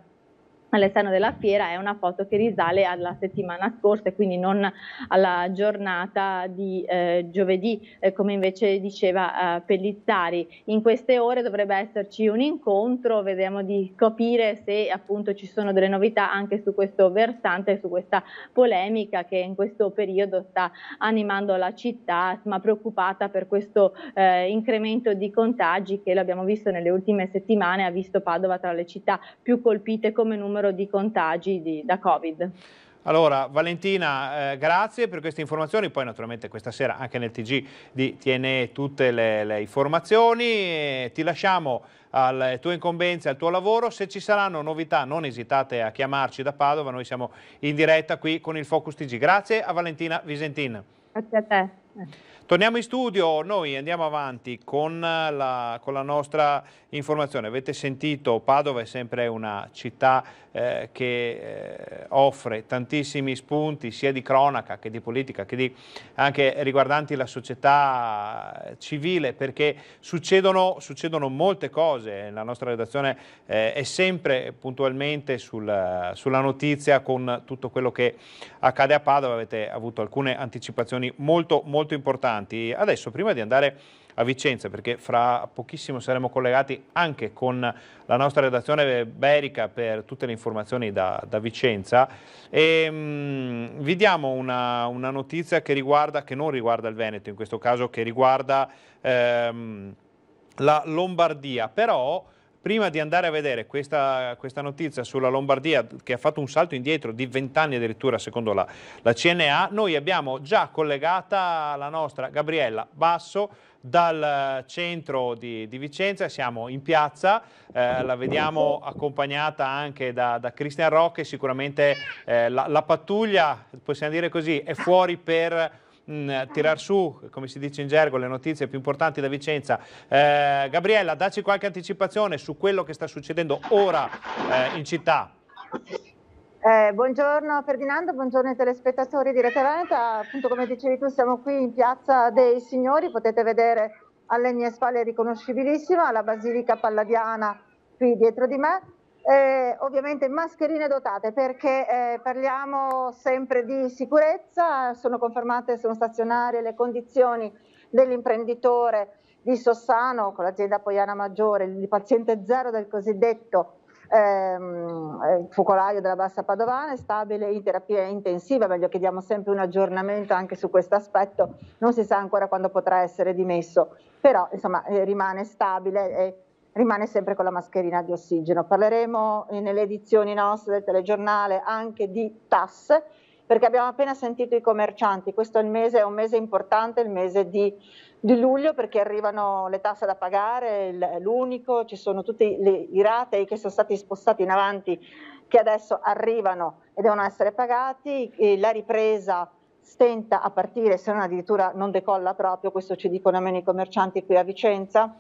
all'esterno della fiera è una foto che risale alla settimana scorsa e quindi non alla giornata di eh, giovedì, eh, come invece diceva eh, Pellizzari. In queste ore dovrebbe esserci un incontro, vediamo di capire se appunto ci sono delle novità anche su questo versante, su questa polemica che in questo periodo sta animando la città, ma preoccupata per questo eh, incremento di contagi che l'abbiamo visto nelle ultime settimane, ha visto Padova tra le città più colpite come numero numero di contagi di, da Covid. Allora, Valentina, eh, grazie per queste informazioni, poi naturalmente questa sera anche nel TG di TNE tutte le, le informazioni, e ti lasciamo alle tue incombenze, al tuo lavoro, se ci saranno novità non esitate a chiamarci da Padova, noi siamo in diretta qui con il Focus TG. Grazie a Valentina Visentin. Grazie a te. Torniamo in studio, noi andiamo avanti con eh, la, con la nostra informazione. Avete sentito, Padova è sempre una città eh, che eh, offre tantissimi spunti sia di cronaca che di politica, che di, anche riguardanti la società eh, civile, perché succedono, succedono molte cose. La nostra redazione eh, è sempre puntualmente sul, sulla notizia con tutto quello che accade a Padova. Avete avuto alcune anticipazioni molto, molto importanti importanti. Adesso, prima di andare a Vicenza, perché fra pochissimo saremo collegati anche con la nostra redazione berica per tutte le informazioni da, da Vicenza. E, ehm, mh, vi diamo una, una notizia che, riguarda, che non riguarda il Veneto, in questo caso che riguarda ehm, la Lombardia, però prima di andare a vedere questa, questa, notizia sulla Lombardia che ha fatto un salto indietro di 20 anni addirittura secondo la, la CNA, noi abbiamo già collegata la nostra Gabriella Basso dal eh, centro di, di Vicenza, siamo in piazza, eh, la vediamo accompagnata anche da, da Cristian Rocche, sicuramente eh, la, la pattuglia, possiamo dire così, è fuori per mh, mm, tirar su, come si dice in gergo, le notizie più importanti da Vicenza. Eh, Gabriella, dacci qualche anticipazione su quello che sta succedendo ora eh, in città. Eh, buongiorno Ferdinando, buongiorno ai telespettatori di Rete Veneta. Appunto come dicevi tu siamo qui in Piazza dei Signori, potete vedere alle mie spalle riconoscibilissima la Basilica Palladiana qui dietro di me eh, ovviamente mascherine dotate perché eh, parliamo sempre di sicurezza, sono confermate, sono stazionarie le condizioni dell'imprenditore di Sossano con l'azienda Poiana Maggiore, il paziente zero del cosiddetto ehm, eh, focolaio della Bassa Padovana, è stabile in terapia intensiva, meglio chiediamo sempre un aggiornamento anche su questo aspetto, non si sa ancora quando potrà essere dimesso, però insomma eh, rimane stabile. E, rimane sempre con la mascherina di ossigeno. Parleremo nelle edizioni nostre del telegiornale anche di tasse perché abbiamo appena sentito i commercianti, questo è, il mese, è un mese importante, il mese di, di luglio perché arrivano le tasse da pagare, l'unico, ci sono tutti le, i ratei che sono stati spostati in avanti che adesso arrivano e devono essere pagati, la ripresa stenta a partire se non addirittura non decolla proprio, questo ci dicono almeno i commercianti qui a Vicenza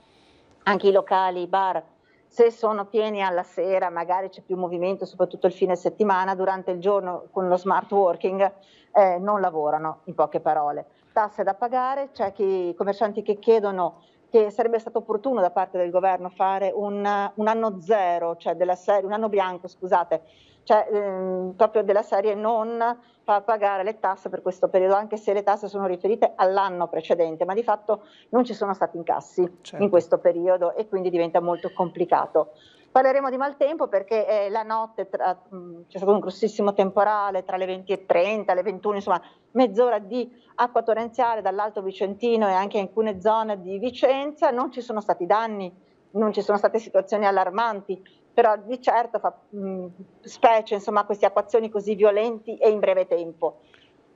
anche i locali, i bar, se sono pieni alla sera, magari c'è più movimento, soprattutto il fine settimana, durante il giorno con lo smart working eh, non lavorano, in poche parole. Tasse da pagare, c'è chi, i commercianti che chiedono che sarebbe stato opportuno da parte del governo fare un, un anno zero, cioè della serie, un anno bianco, scusate, cioè ehm, proprio della serie non far pagare le tasse per questo periodo, anche se le tasse sono riferite all'anno precedente, ma di fatto non ci sono stati incassi certo. in questo periodo e quindi diventa molto complicato. Parleremo di maltempo perché eh, la notte tra, mh, mm, c'è stato un grossissimo temporale tra le 20.30 e le 21, insomma mezz'ora di acqua torrenziale dall'Alto Vicentino e anche in alcune zone di Vicenza, non ci sono stati danni, non ci sono state situazioni allarmanti, però di certo fa mh, specie insomma, queste acquazioni così violenti e in breve tempo.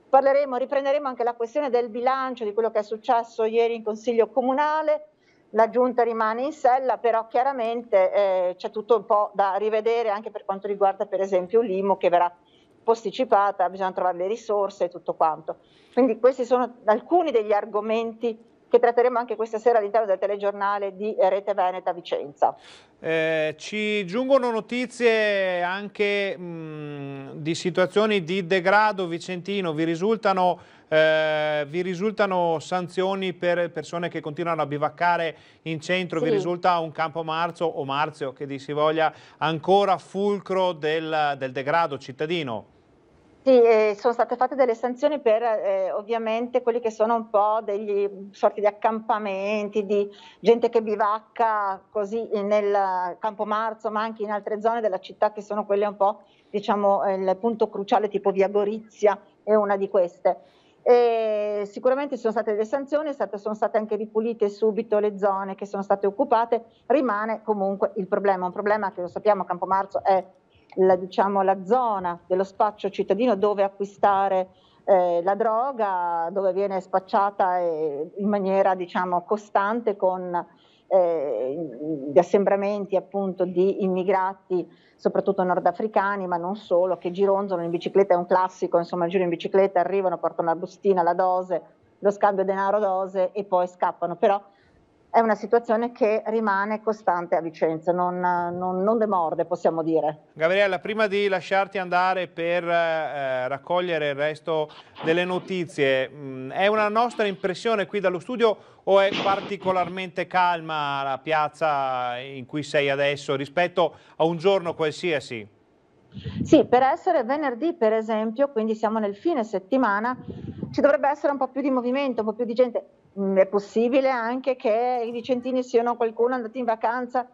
Parleremo, riprenderemo anche la questione del bilancio, di quello che è successo ieri in Consiglio Comunale, la giunta rimane in sella, però chiaramente eh, c'è tutto un po' da rivedere anche per quanto riguarda per esempio l'IMO che verrà posticipata, bisogna trovare le risorse e tutto quanto. Quindi questi sono alcuni degli argomenti che tratteremo anche questa sera all'interno del telegiornale di Rete Veneta Vicenza. Eh, ci giungono notizie anche mh, di situazioni di degrado vicentino, vi risultano, eh, vi risultano, sanzioni per persone che continuano a bivaccare in centro, sì. vi risulta un campo Marzo o Marzio che si voglia ancora fulcro del, del degrado cittadino? Sì, eh, sono state fatte delle sanzioni per eh, ovviamente quelli che sono un po' degli sorti di accampamenti, di gente che bivacca così nel Campo Marzo, ma anche in altre zone della città che sono quelle un po' diciamo il punto cruciale tipo via Gorizia è una di queste. E sicuramente sono state delle sanzioni, sono state anche ripulite subito le zone che sono state occupate, rimane comunque il problema, un problema che lo sappiamo Campomarzo è la, diciamo, la zona dello spaccio cittadino dove acquistare eh, la droga, dove viene spacciata eh, in maniera diciamo, costante con eh, gli assembramenti appunto di immigrati, soprattutto nordafricani, ma non solo, che gironzano in bicicletta, è un classico, insomma, giro in bicicletta, arrivano, portano la bustina, la dose, lo scambio denaro dose e poi scappano. Però è una situazione che rimane costante a Vicenza, non, non, non demorde possiamo dire. Gabriella, prima di lasciarti andare per eh, raccogliere il resto delle notizie, mh, mm, è una nostra impressione qui dallo studio o è particolarmente calma la piazza in cui sei adesso rispetto a un giorno qualsiasi? Sì, per essere venerdì per esempio, quindi siamo nel fine settimana, ci dovrebbe essere un po' più di movimento, un po' più di gente Mm, è possibile anche che i vicentini siano qualcuno andati in vacanza.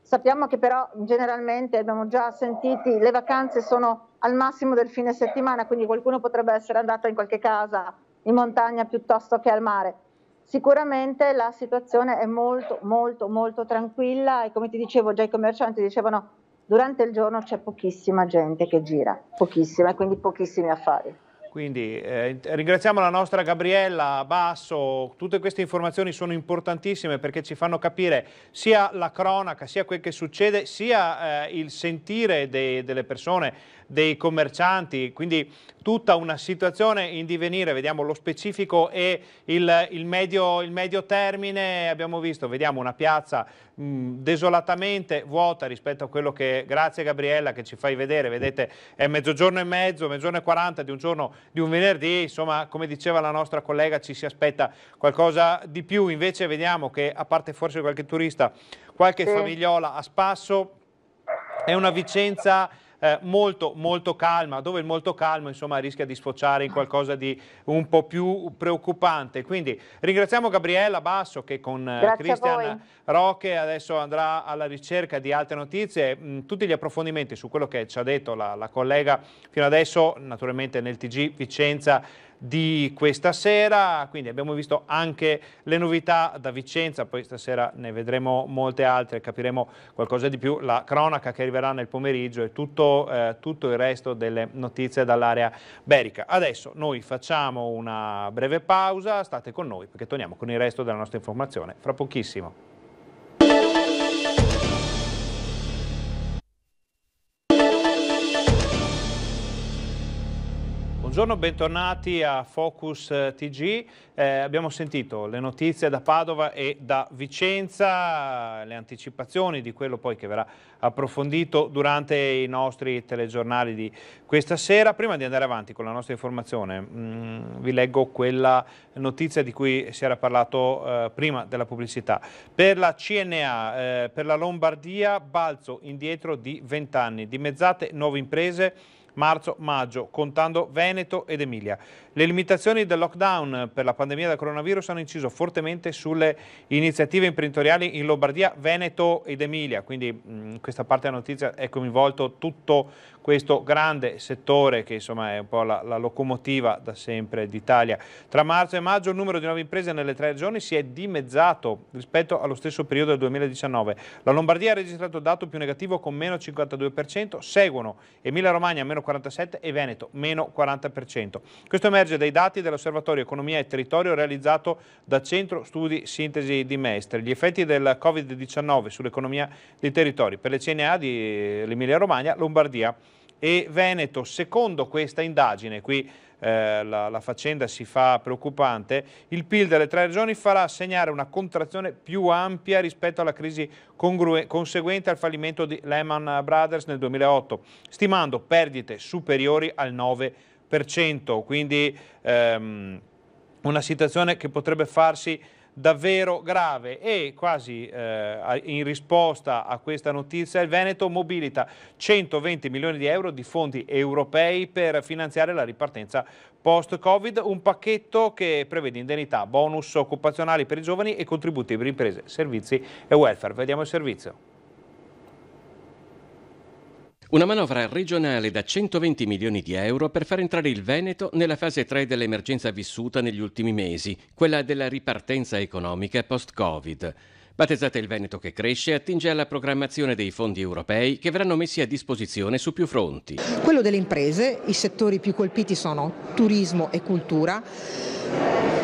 Sappiamo che però generalmente abbiamo già sentito le vacanze sono al massimo del fine settimana, quindi qualcuno potrebbe essere andato in qualche casa in montagna piuttosto che al mare. Sicuramente la situazione è molto molto molto tranquilla e come ti dicevo già i commercianti dicevano durante il giorno c'è pochissima gente che gira, pochissima e quindi pochissimi affari. Quindi eh, ringraziamo la nostra Gabriella Basso, tutte queste informazioni sono importantissime perché ci fanno capire sia la cronaca, sia quel che succede, sia eh, il sentire dei, delle persone dei commercianti, quindi tutta una situazione in divenire, vediamo lo specifico e il, il, medio, il medio, termine, abbiamo visto, vediamo una piazza mh, mm, desolatamente vuota rispetto a quello che, grazie Gabriella che ci fai vedere, vedete è mezzogiorno e mezzo, mezzogiorno e quaranta di un giorno, di un venerdì, insomma come diceva la nostra collega ci si aspetta qualcosa di più, invece vediamo che a parte forse qualche turista, qualche sì. famigliola a spasso, è una Vicenza eh, molto, molto calma, dove il molto calmo insomma, rischia di sfociare in qualcosa di un po' più preoccupante. Quindi ringraziamo Gabriella Basso che con eh, Grazie Christian Roche adesso andrà alla ricerca di altre notizie, mm, tutti gli approfondimenti su quello che ci ha detto la, la collega fino adesso, naturalmente nel TG Vicenza di questa sera, quindi abbiamo visto anche le novità da Vicenza, poi stasera ne vedremo molte altre, capiremo qualcosa di più, la cronaca che arriverà nel pomeriggio e tutto, eh, tutto il resto delle notizie dall'area berica. Adesso noi facciamo una breve pausa, state con noi perché torniamo con il resto della nostra informazione fra pochissimo. Buongiorno, bentornati a Focus eh, TG. Eh, abbiamo sentito le notizie da Padova e da Vicenza, le anticipazioni di quello poi che verrà approfondito durante i nostri telegiornali di questa sera. Prima di andare avanti con la nostra informazione, mh, mm, vi leggo quella notizia di cui si era parlato eh, prima della pubblicità. Per la CNA, eh, per la Lombardia, balzo indietro di 20 anni, dimezzate nuove imprese marzo-maggio, contando Veneto ed Emilia. Le limitazioni del lockdown per la pandemia del coronavirus hanno inciso fortemente sulle iniziative imprenditoriali in Lombardia, Veneto ed Emilia, quindi in questa parte della notizia è coinvolto tutto questo grande settore che insomma è un po' la, la locomotiva da sempre d'Italia. Tra marzo e maggio il numero di nuove imprese nelle tre regioni si è dimezzato rispetto allo stesso periodo del 2019. La Lombardia ha registrato il dato più negativo con meno 52%, seguono Emilia Romagna meno 47% e Veneto, meno 40%. Questo emerge dai dati dell'Osservatorio Economia e Territorio realizzato da Centro Studi Sintesi di Mestre. Gli effetti del Covid-19 sull'economia dei territori per le CNA di eh, Emilia Romagna, Lombardia e Veneto. Secondo questa indagine, qui eh, la, la, faccenda si fa preoccupante, il PIL delle tre regioni farà segnare una contrazione più ampia rispetto alla crisi conseguente al fallimento di Lehman Brothers nel 2008, stimando perdite superiori al 9%, quindi ehm, una situazione che potrebbe farsi davvero grave e quasi eh, in risposta a questa notizia il Veneto mobilita 120 milioni di euro di fondi europei per finanziare la ripartenza post-Covid, un pacchetto che prevede indennità, bonus occupazionali per i giovani e contributi per imprese, servizi e welfare. Vediamo il servizio. Una manovra regionale da 120 milioni di euro per far entrare il Veneto nella fase 3 dell'emergenza vissuta negli ultimi mesi, quella della ripartenza economica post-Covid. Battezzata il Veneto che cresce, attinge alla programmazione dei fondi europei che verranno messi a disposizione su più fronti. Quello delle imprese, i settori più colpiti sono turismo e cultura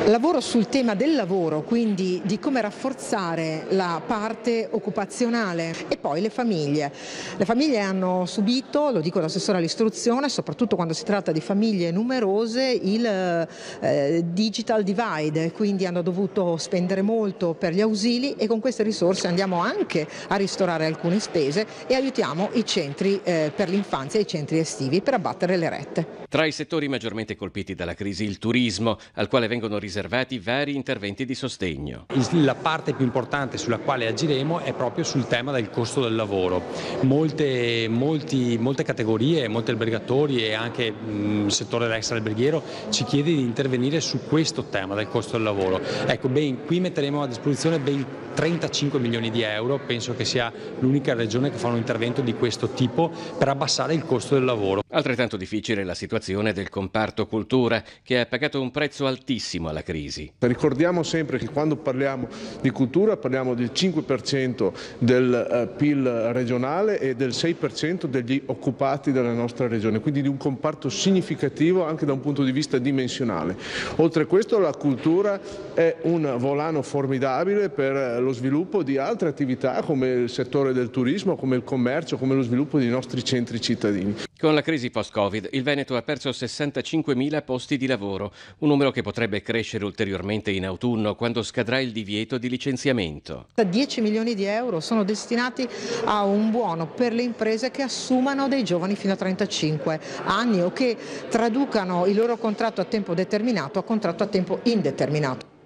Lavoro sul tema del lavoro, quindi di come rafforzare la parte occupazionale e poi le famiglie. Le famiglie hanno subito, lo dico l'assessore all'istruzione, soprattutto quando si tratta di famiglie numerose, il eh, digital divide, quindi hanno dovuto spendere molto per gli ausili e con queste risorse andiamo anche a ristorare alcune spese e aiutiamo i centri eh, per l'infanzia e i centri estivi per abbattere le rette. Tra i settori maggiormente colpiti dalla crisi il turismo, al quale quale vengono riservati vari interventi di sostegno. La parte più importante sulla quale agiremo è proprio sul tema del costo del lavoro. Molte, molti, molte categorie, molti albergatori e anche mm, il settore extra-alberghiero ci chiede di intervenire su questo tema del costo del lavoro. Ecco, ben, qui metteremo a disposizione ben 35 milioni di euro, penso che sia l'unica regione che fa un intervento di questo tipo per abbassare il costo del lavoro. Altrettanto difficile è la situazione del comparto cultura, che ha pagato un prezzo altissimo fortissimo alla crisi. Ricordiamo sempre che quando parliamo di cultura parliamo del 5% del eh, PIL regionale e del 6% degli occupati della nostra regione, quindi di un comparto significativo anche da un punto di vista dimensionale. Oltre a questo la cultura è un volano formidabile per eh, lo sviluppo di altre attività come il settore del turismo, come il commercio, come lo sviluppo dei nostri centri cittadini. Con la crisi post-Covid il Veneto ha perso 65.000 posti di lavoro, un numero che potrebbe potrebbe crescere ulteriormente in autunno quando scadrà il divieto di licenziamento. 10 milioni di euro sono destinati a un buono per le imprese che assumano dei giovani fino a 35 anni o che traducano il loro contratto a tempo determinato a contratto a tempo indeterminato.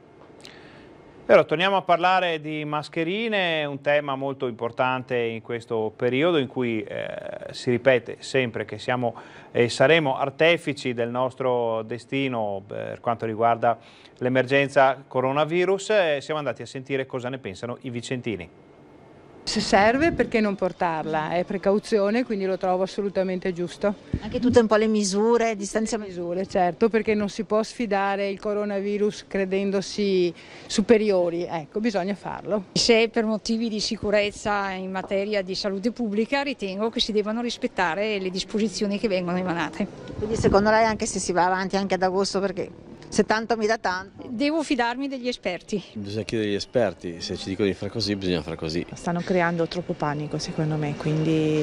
Allora, torniamo a parlare di mascherine, un tema molto importante in questo periodo in cui eh, si ripete sempre che siamo e saremo artefici del nostro destino per quanto riguarda l'emergenza coronavirus. Eh, siamo andati a sentire cosa ne pensano i vicentini. Se serve perché non portarla? È precauzione, quindi lo trovo assolutamente giusto. Anche tutte un po' le misure, distanziamento. Le misure, certo, perché non si può sfidare il coronavirus credendosi superiori, ecco, bisogna farlo. Se per motivi di sicurezza in materia di salute pubblica ritengo che si debbano rispettare le disposizioni che vengono emanate. Quindi secondo lei anche se si va avanti anche ad agosto perché se tanto mi dà tanto. Devo fidarmi degli esperti. Bisogna chiedere agli esperti, se ci dicono di fare così bisogna fare così. Stanno creando troppo panico secondo me, quindi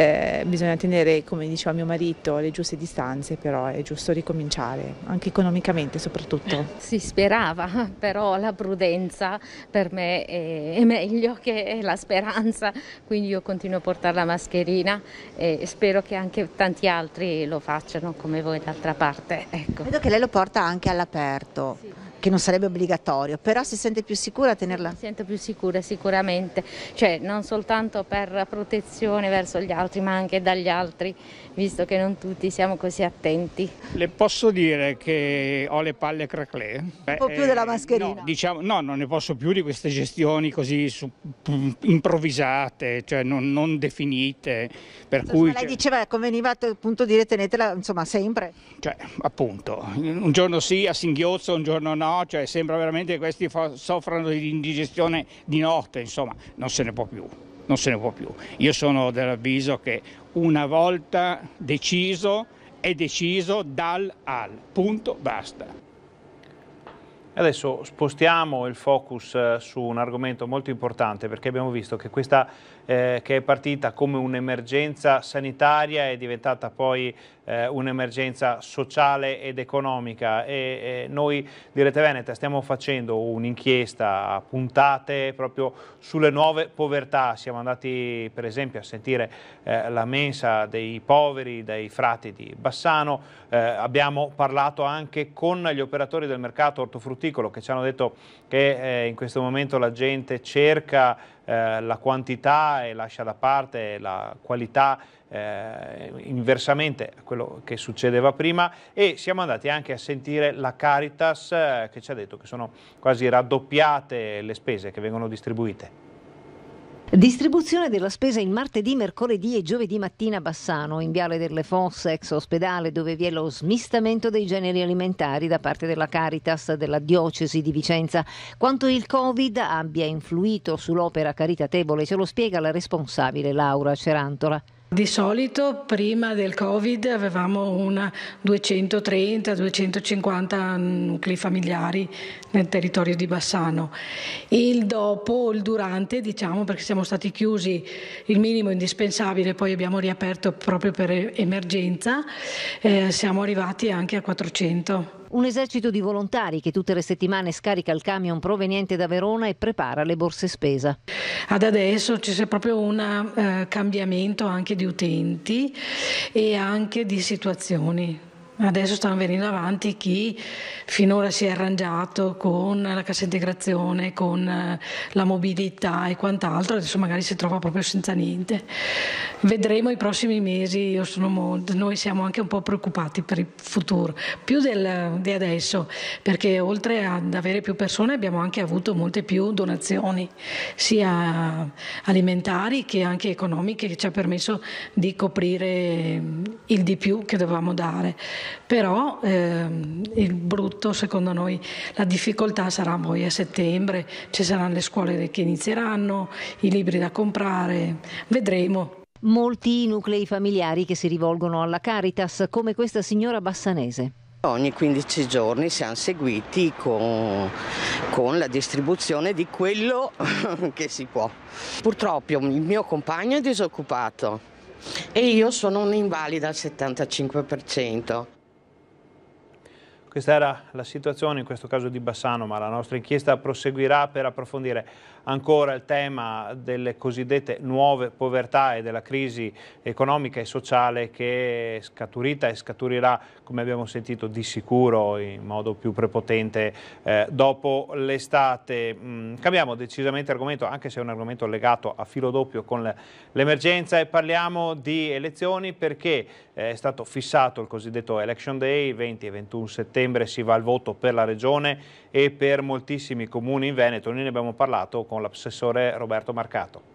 eh, bisogna tenere, come diceva mio marito, le giuste distanze, però è giusto ricominciare, anche economicamente soprattutto. Si sperava, però la prudenza per me è meglio che la speranza, quindi io continuo a portare la mascherina e spero che anche tanti altri lo facciano come voi d'altra parte. Ecco. Vedo che lei lo porta anche all'aperto. Sì che non sarebbe obbligatorio, però si sente più sicura a tenerla? Mi sento più sicura sicuramente, cioè non soltanto per protezione verso gli altri ma anche dagli altri, visto che non tutti siamo così attenti. Le posso dire che ho le palle craclé? Un po' più della mascherina? No, diciamo, no, non ne posso più di queste gestioni così su, improvvisate, cioè non, non definite. Per insomma, cui, lei cioè diceva, conveniva appunto dire tenetela insomma sempre? Cioè appunto, un giorno sì a singhiozzo, un giorno no no? Cioè sembra veramente che questi soffrano di indigestione di notte, insomma, non se ne può più. Non se ne può più. Io sono dell'avviso che una volta deciso è deciso dal al. Punto, basta. Adesso spostiamo il focus eh, su un argomento molto importante perché abbiamo visto che questa eh, che è partita come un'emergenza sanitaria è diventata poi eh, un'emergenza sociale ed economica e, e noi di Rete Veneta stiamo facendo un'inchiesta a puntate proprio sulle nuove povertà, siamo andati per esempio a sentire eh, la mensa dei poveri, dei frati di Bassano, eh, abbiamo parlato anche con gli operatori del mercato ortofrutticolo che ci hanno detto che eh, in questo momento la gente cerca eh, la quantità e lascia da parte la qualità eh, inversamente a quello che succedeva prima e siamo andati anche a sentire la Caritas eh, che ci ha detto che sono quasi raddoppiate le spese che vengono distribuite. Distribuzione della spesa il martedì, mercoledì e giovedì mattina a Bassano, in Viale delle Fosse, ex ospedale, dove vi è lo smistamento dei generi alimentari da parte della Caritas della Diocesi di Vicenza. Quanto il Covid abbia influito sull'opera caritatevole ce lo spiega la responsabile Laura Cerantola. Di solito prima del Covid avevamo 230-250 nuclei familiari nel territorio di Bassano. Il dopo, il durante, diciamo perché siamo stati chiusi il minimo indispensabile, poi abbiamo riaperto proprio per emergenza, eh, siamo arrivati anche a 400. Un esercito di volontari che tutte le settimane scarica il camion proveniente da Verona e prepara le borse spesa. Ad adesso c'è proprio un eh, cambiamento anche di utenti e anche di situazioni. Adesso stanno venendo avanti chi finora si è arrangiato con la cassa integrazione, con eh, la mobilità e quant'altro, adesso magari si trova proprio senza niente. Vedremo i prossimi mesi, molto, noi siamo anche un po' preoccupati per il futuro, più del, di adesso, perché oltre ad avere più persone abbiamo anche avuto molte più donazioni, sia alimentari che anche economiche, che ci ha permesso di coprire mm, il di più che dovevamo dare però ehm, il brutto secondo noi, la difficoltà sarà poi a settembre, ci saranno le scuole che inizieranno, i libri da comprare, vedremo. Molti nuclei familiari che si rivolgono alla Caritas, come questa signora bassanese. Ogni 15 giorni siamo seguiti con, con, la distribuzione di quello che si può. Purtroppo il mio compagno è disoccupato e io sono un'invalida al 75%. Questa era la situazione in questo caso di Bassano, ma la nostra inchiesta proseguirà per approfondire ancora il tema delle cosiddette nuove povertà e della crisi economica e sociale che è scaturita e scaturirà, come abbiamo sentito, di sicuro in modo più prepotente eh, dopo l'estate. Mm, cambiamo decisamente argomento, anche se è un argomento legato a filo doppio con l'emergenza e parliamo di elezioni perché eh, è stato fissato il cosiddetto Election Day 20 e 21 settembre settembre si va al voto per la regione e per moltissimi comuni in Veneto. Noi ne abbiamo parlato con l'assessore Roberto Marcato.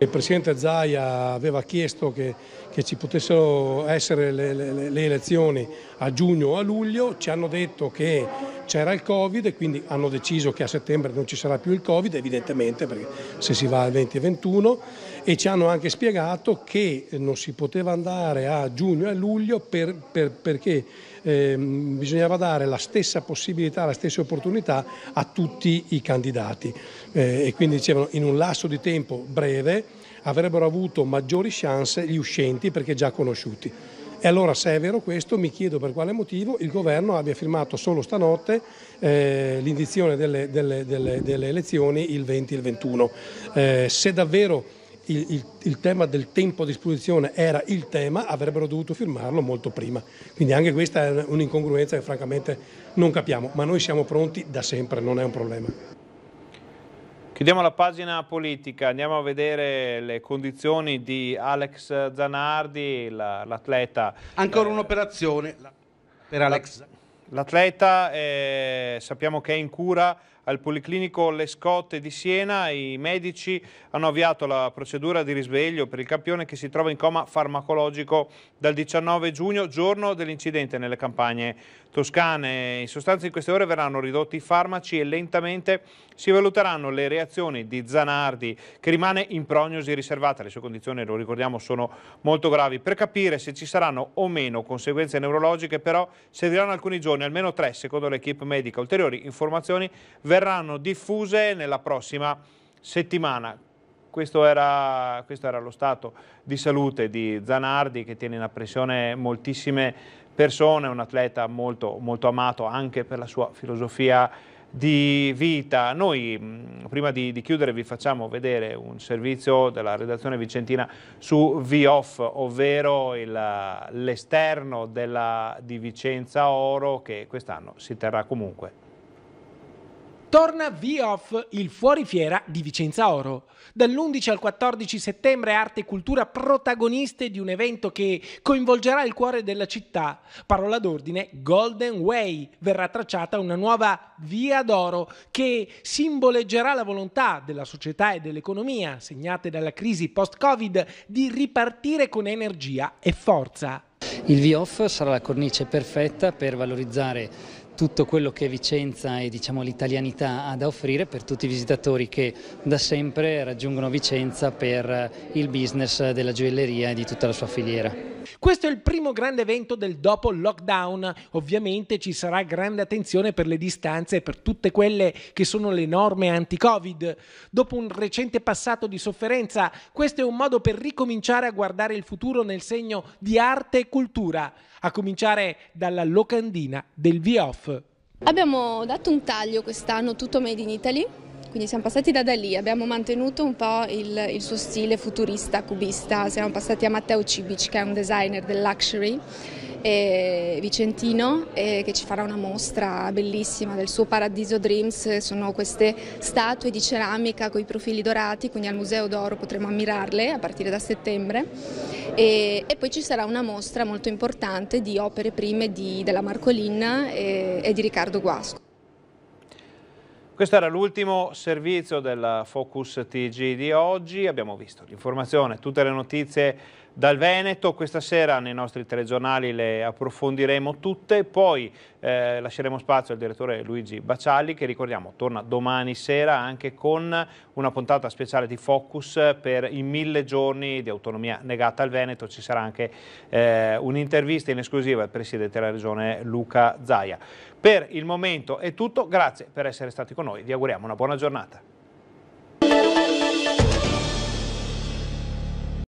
Il Presidente Zaia aveva chiesto che, che ci potessero essere le, le, le, elezioni a giugno o a luglio, ci hanno detto che c'era il Covid e quindi hanno deciso che a settembre non ci sarà più il Covid, evidentemente perché se si va al 20 e 21 e ci hanno anche spiegato che eh, non si poteva andare a giugno e a luglio per, per, perché eh, bisognava dare la stessa possibilità, la stessa opportunità a tutti i candidati eh, e quindi dicevano in un lasso di tempo breve avrebbero avuto maggiori chance gli uscenti perché già conosciuti. E allora se è vero questo mi chiedo per quale motivo il governo abbia firmato solo stanotte eh, l'indizione delle, delle, delle, delle, elezioni il 20 e il 21. Eh, se davvero il, il, il, tema del tempo a disposizione era il tema, avrebbero dovuto firmarlo molto prima. Quindi anche questa è un'incongruenza che francamente non capiamo, ma noi siamo pronti da sempre, non è un problema. Chiudiamo la pagina politica, andiamo a vedere le condizioni di Alex Zanardi, l'atleta. Ancora un'operazione per Alex. L'atleta eh, sappiamo che è in cura al Policlinico Le Scotte di Siena i medici hanno avviato la procedura di risveglio per il campione che si trova in coma farmacologico dal 19 giugno, giorno dell'incidente nelle campagne toscane. In sostanza in queste ore verranno ridotti i farmaci e lentamente si valuteranno le reazioni di Zanardi che rimane in prognosi riservata. Le sue condizioni, lo ricordiamo, sono molto gravi. Per capire se ci saranno o meno conseguenze neurologiche però serviranno alcuni giorni, almeno tre secondo l'equipe medica. Ulteriori informazioni verranno diffuse nella prossima settimana. Questo era, questo era, lo stato di salute di Zanardi che tiene in apprensione moltissime persona, è un atleta molto, molto amato anche per la sua filosofia di vita. Noi mm, prima di, di, chiudere vi facciamo vedere un servizio della redazione vicentina su VOF, ovvero l'esterno di Vicenza Oro che quest'anno si terrà comunque Torna V-Off, il fuorifiera di Vicenza Oro. Dall'11 al 14 settembre arte e cultura protagoniste di un evento che coinvolgerà il cuore della città. Parola d'ordine Golden Way. Verrà tracciata una nuova via d'oro che simboleggerà la volontà della società e dell'economia, segnate dalla crisi post-Covid, di ripartire con energia e forza. Il V-Off sarà la cornice perfetta per valorizzare tutto quello che Vicenza e diciamo, l'italianità ha da offrire per tutti i visitatori che da sempre raggiungono Vicenza per il business della gioielleria e di tutta la sua filiera. Questo è il primo grande evento del dopo lockdown. Ovviamente ci sarà grande attenzione per le distanze e per tutte quelle che sono le norme anti-Covid. Dopo un recente passato di sofferenza, questo è un modo per ricominciare a guardare il futuro nel segno di arte e cultura, a cominciare dalla locandina del V-Off. Abbiamo dato un taglio quest'anno tutto Made in Italy quindi siamo passati da Dalì, abbiamo mantenuto un po' il, il, suo stile futurista, cubista, siamo passati a Matteo Cibic che è un designer del luxury e vicentino e che ci farà una mostra bellissima del suo Paradiso Dreams, sono queste statue di ceramica con i profili dorati, quindi al Museo d'Oro potremo ammirarle a partire da settembre e, e poi ci sarà una mostra molto importante di opere prime di, della Marcolin e, e di Riccardo Guasco. Questo era l'ultimo servizio del Focus TG di oggi, abbiamo visto l'informazione, tutte le notizie dal Veneto, questa sera nei nostri telegiornali le approfondiremo tutte, poi eh, lasceremo spazio al direttore Luigi Bacialli che ricordiamo torna domani sera anche con una puntata speciale di Focus per i mille giorni di autonomia negata al Veneto, ci sarà anche eh, un'intervista in esclusiva al Presidente della Regione Luca Zaia. Per il momento è tutto, grazie per essere stati con noi, vi auguriamo una buona giornata.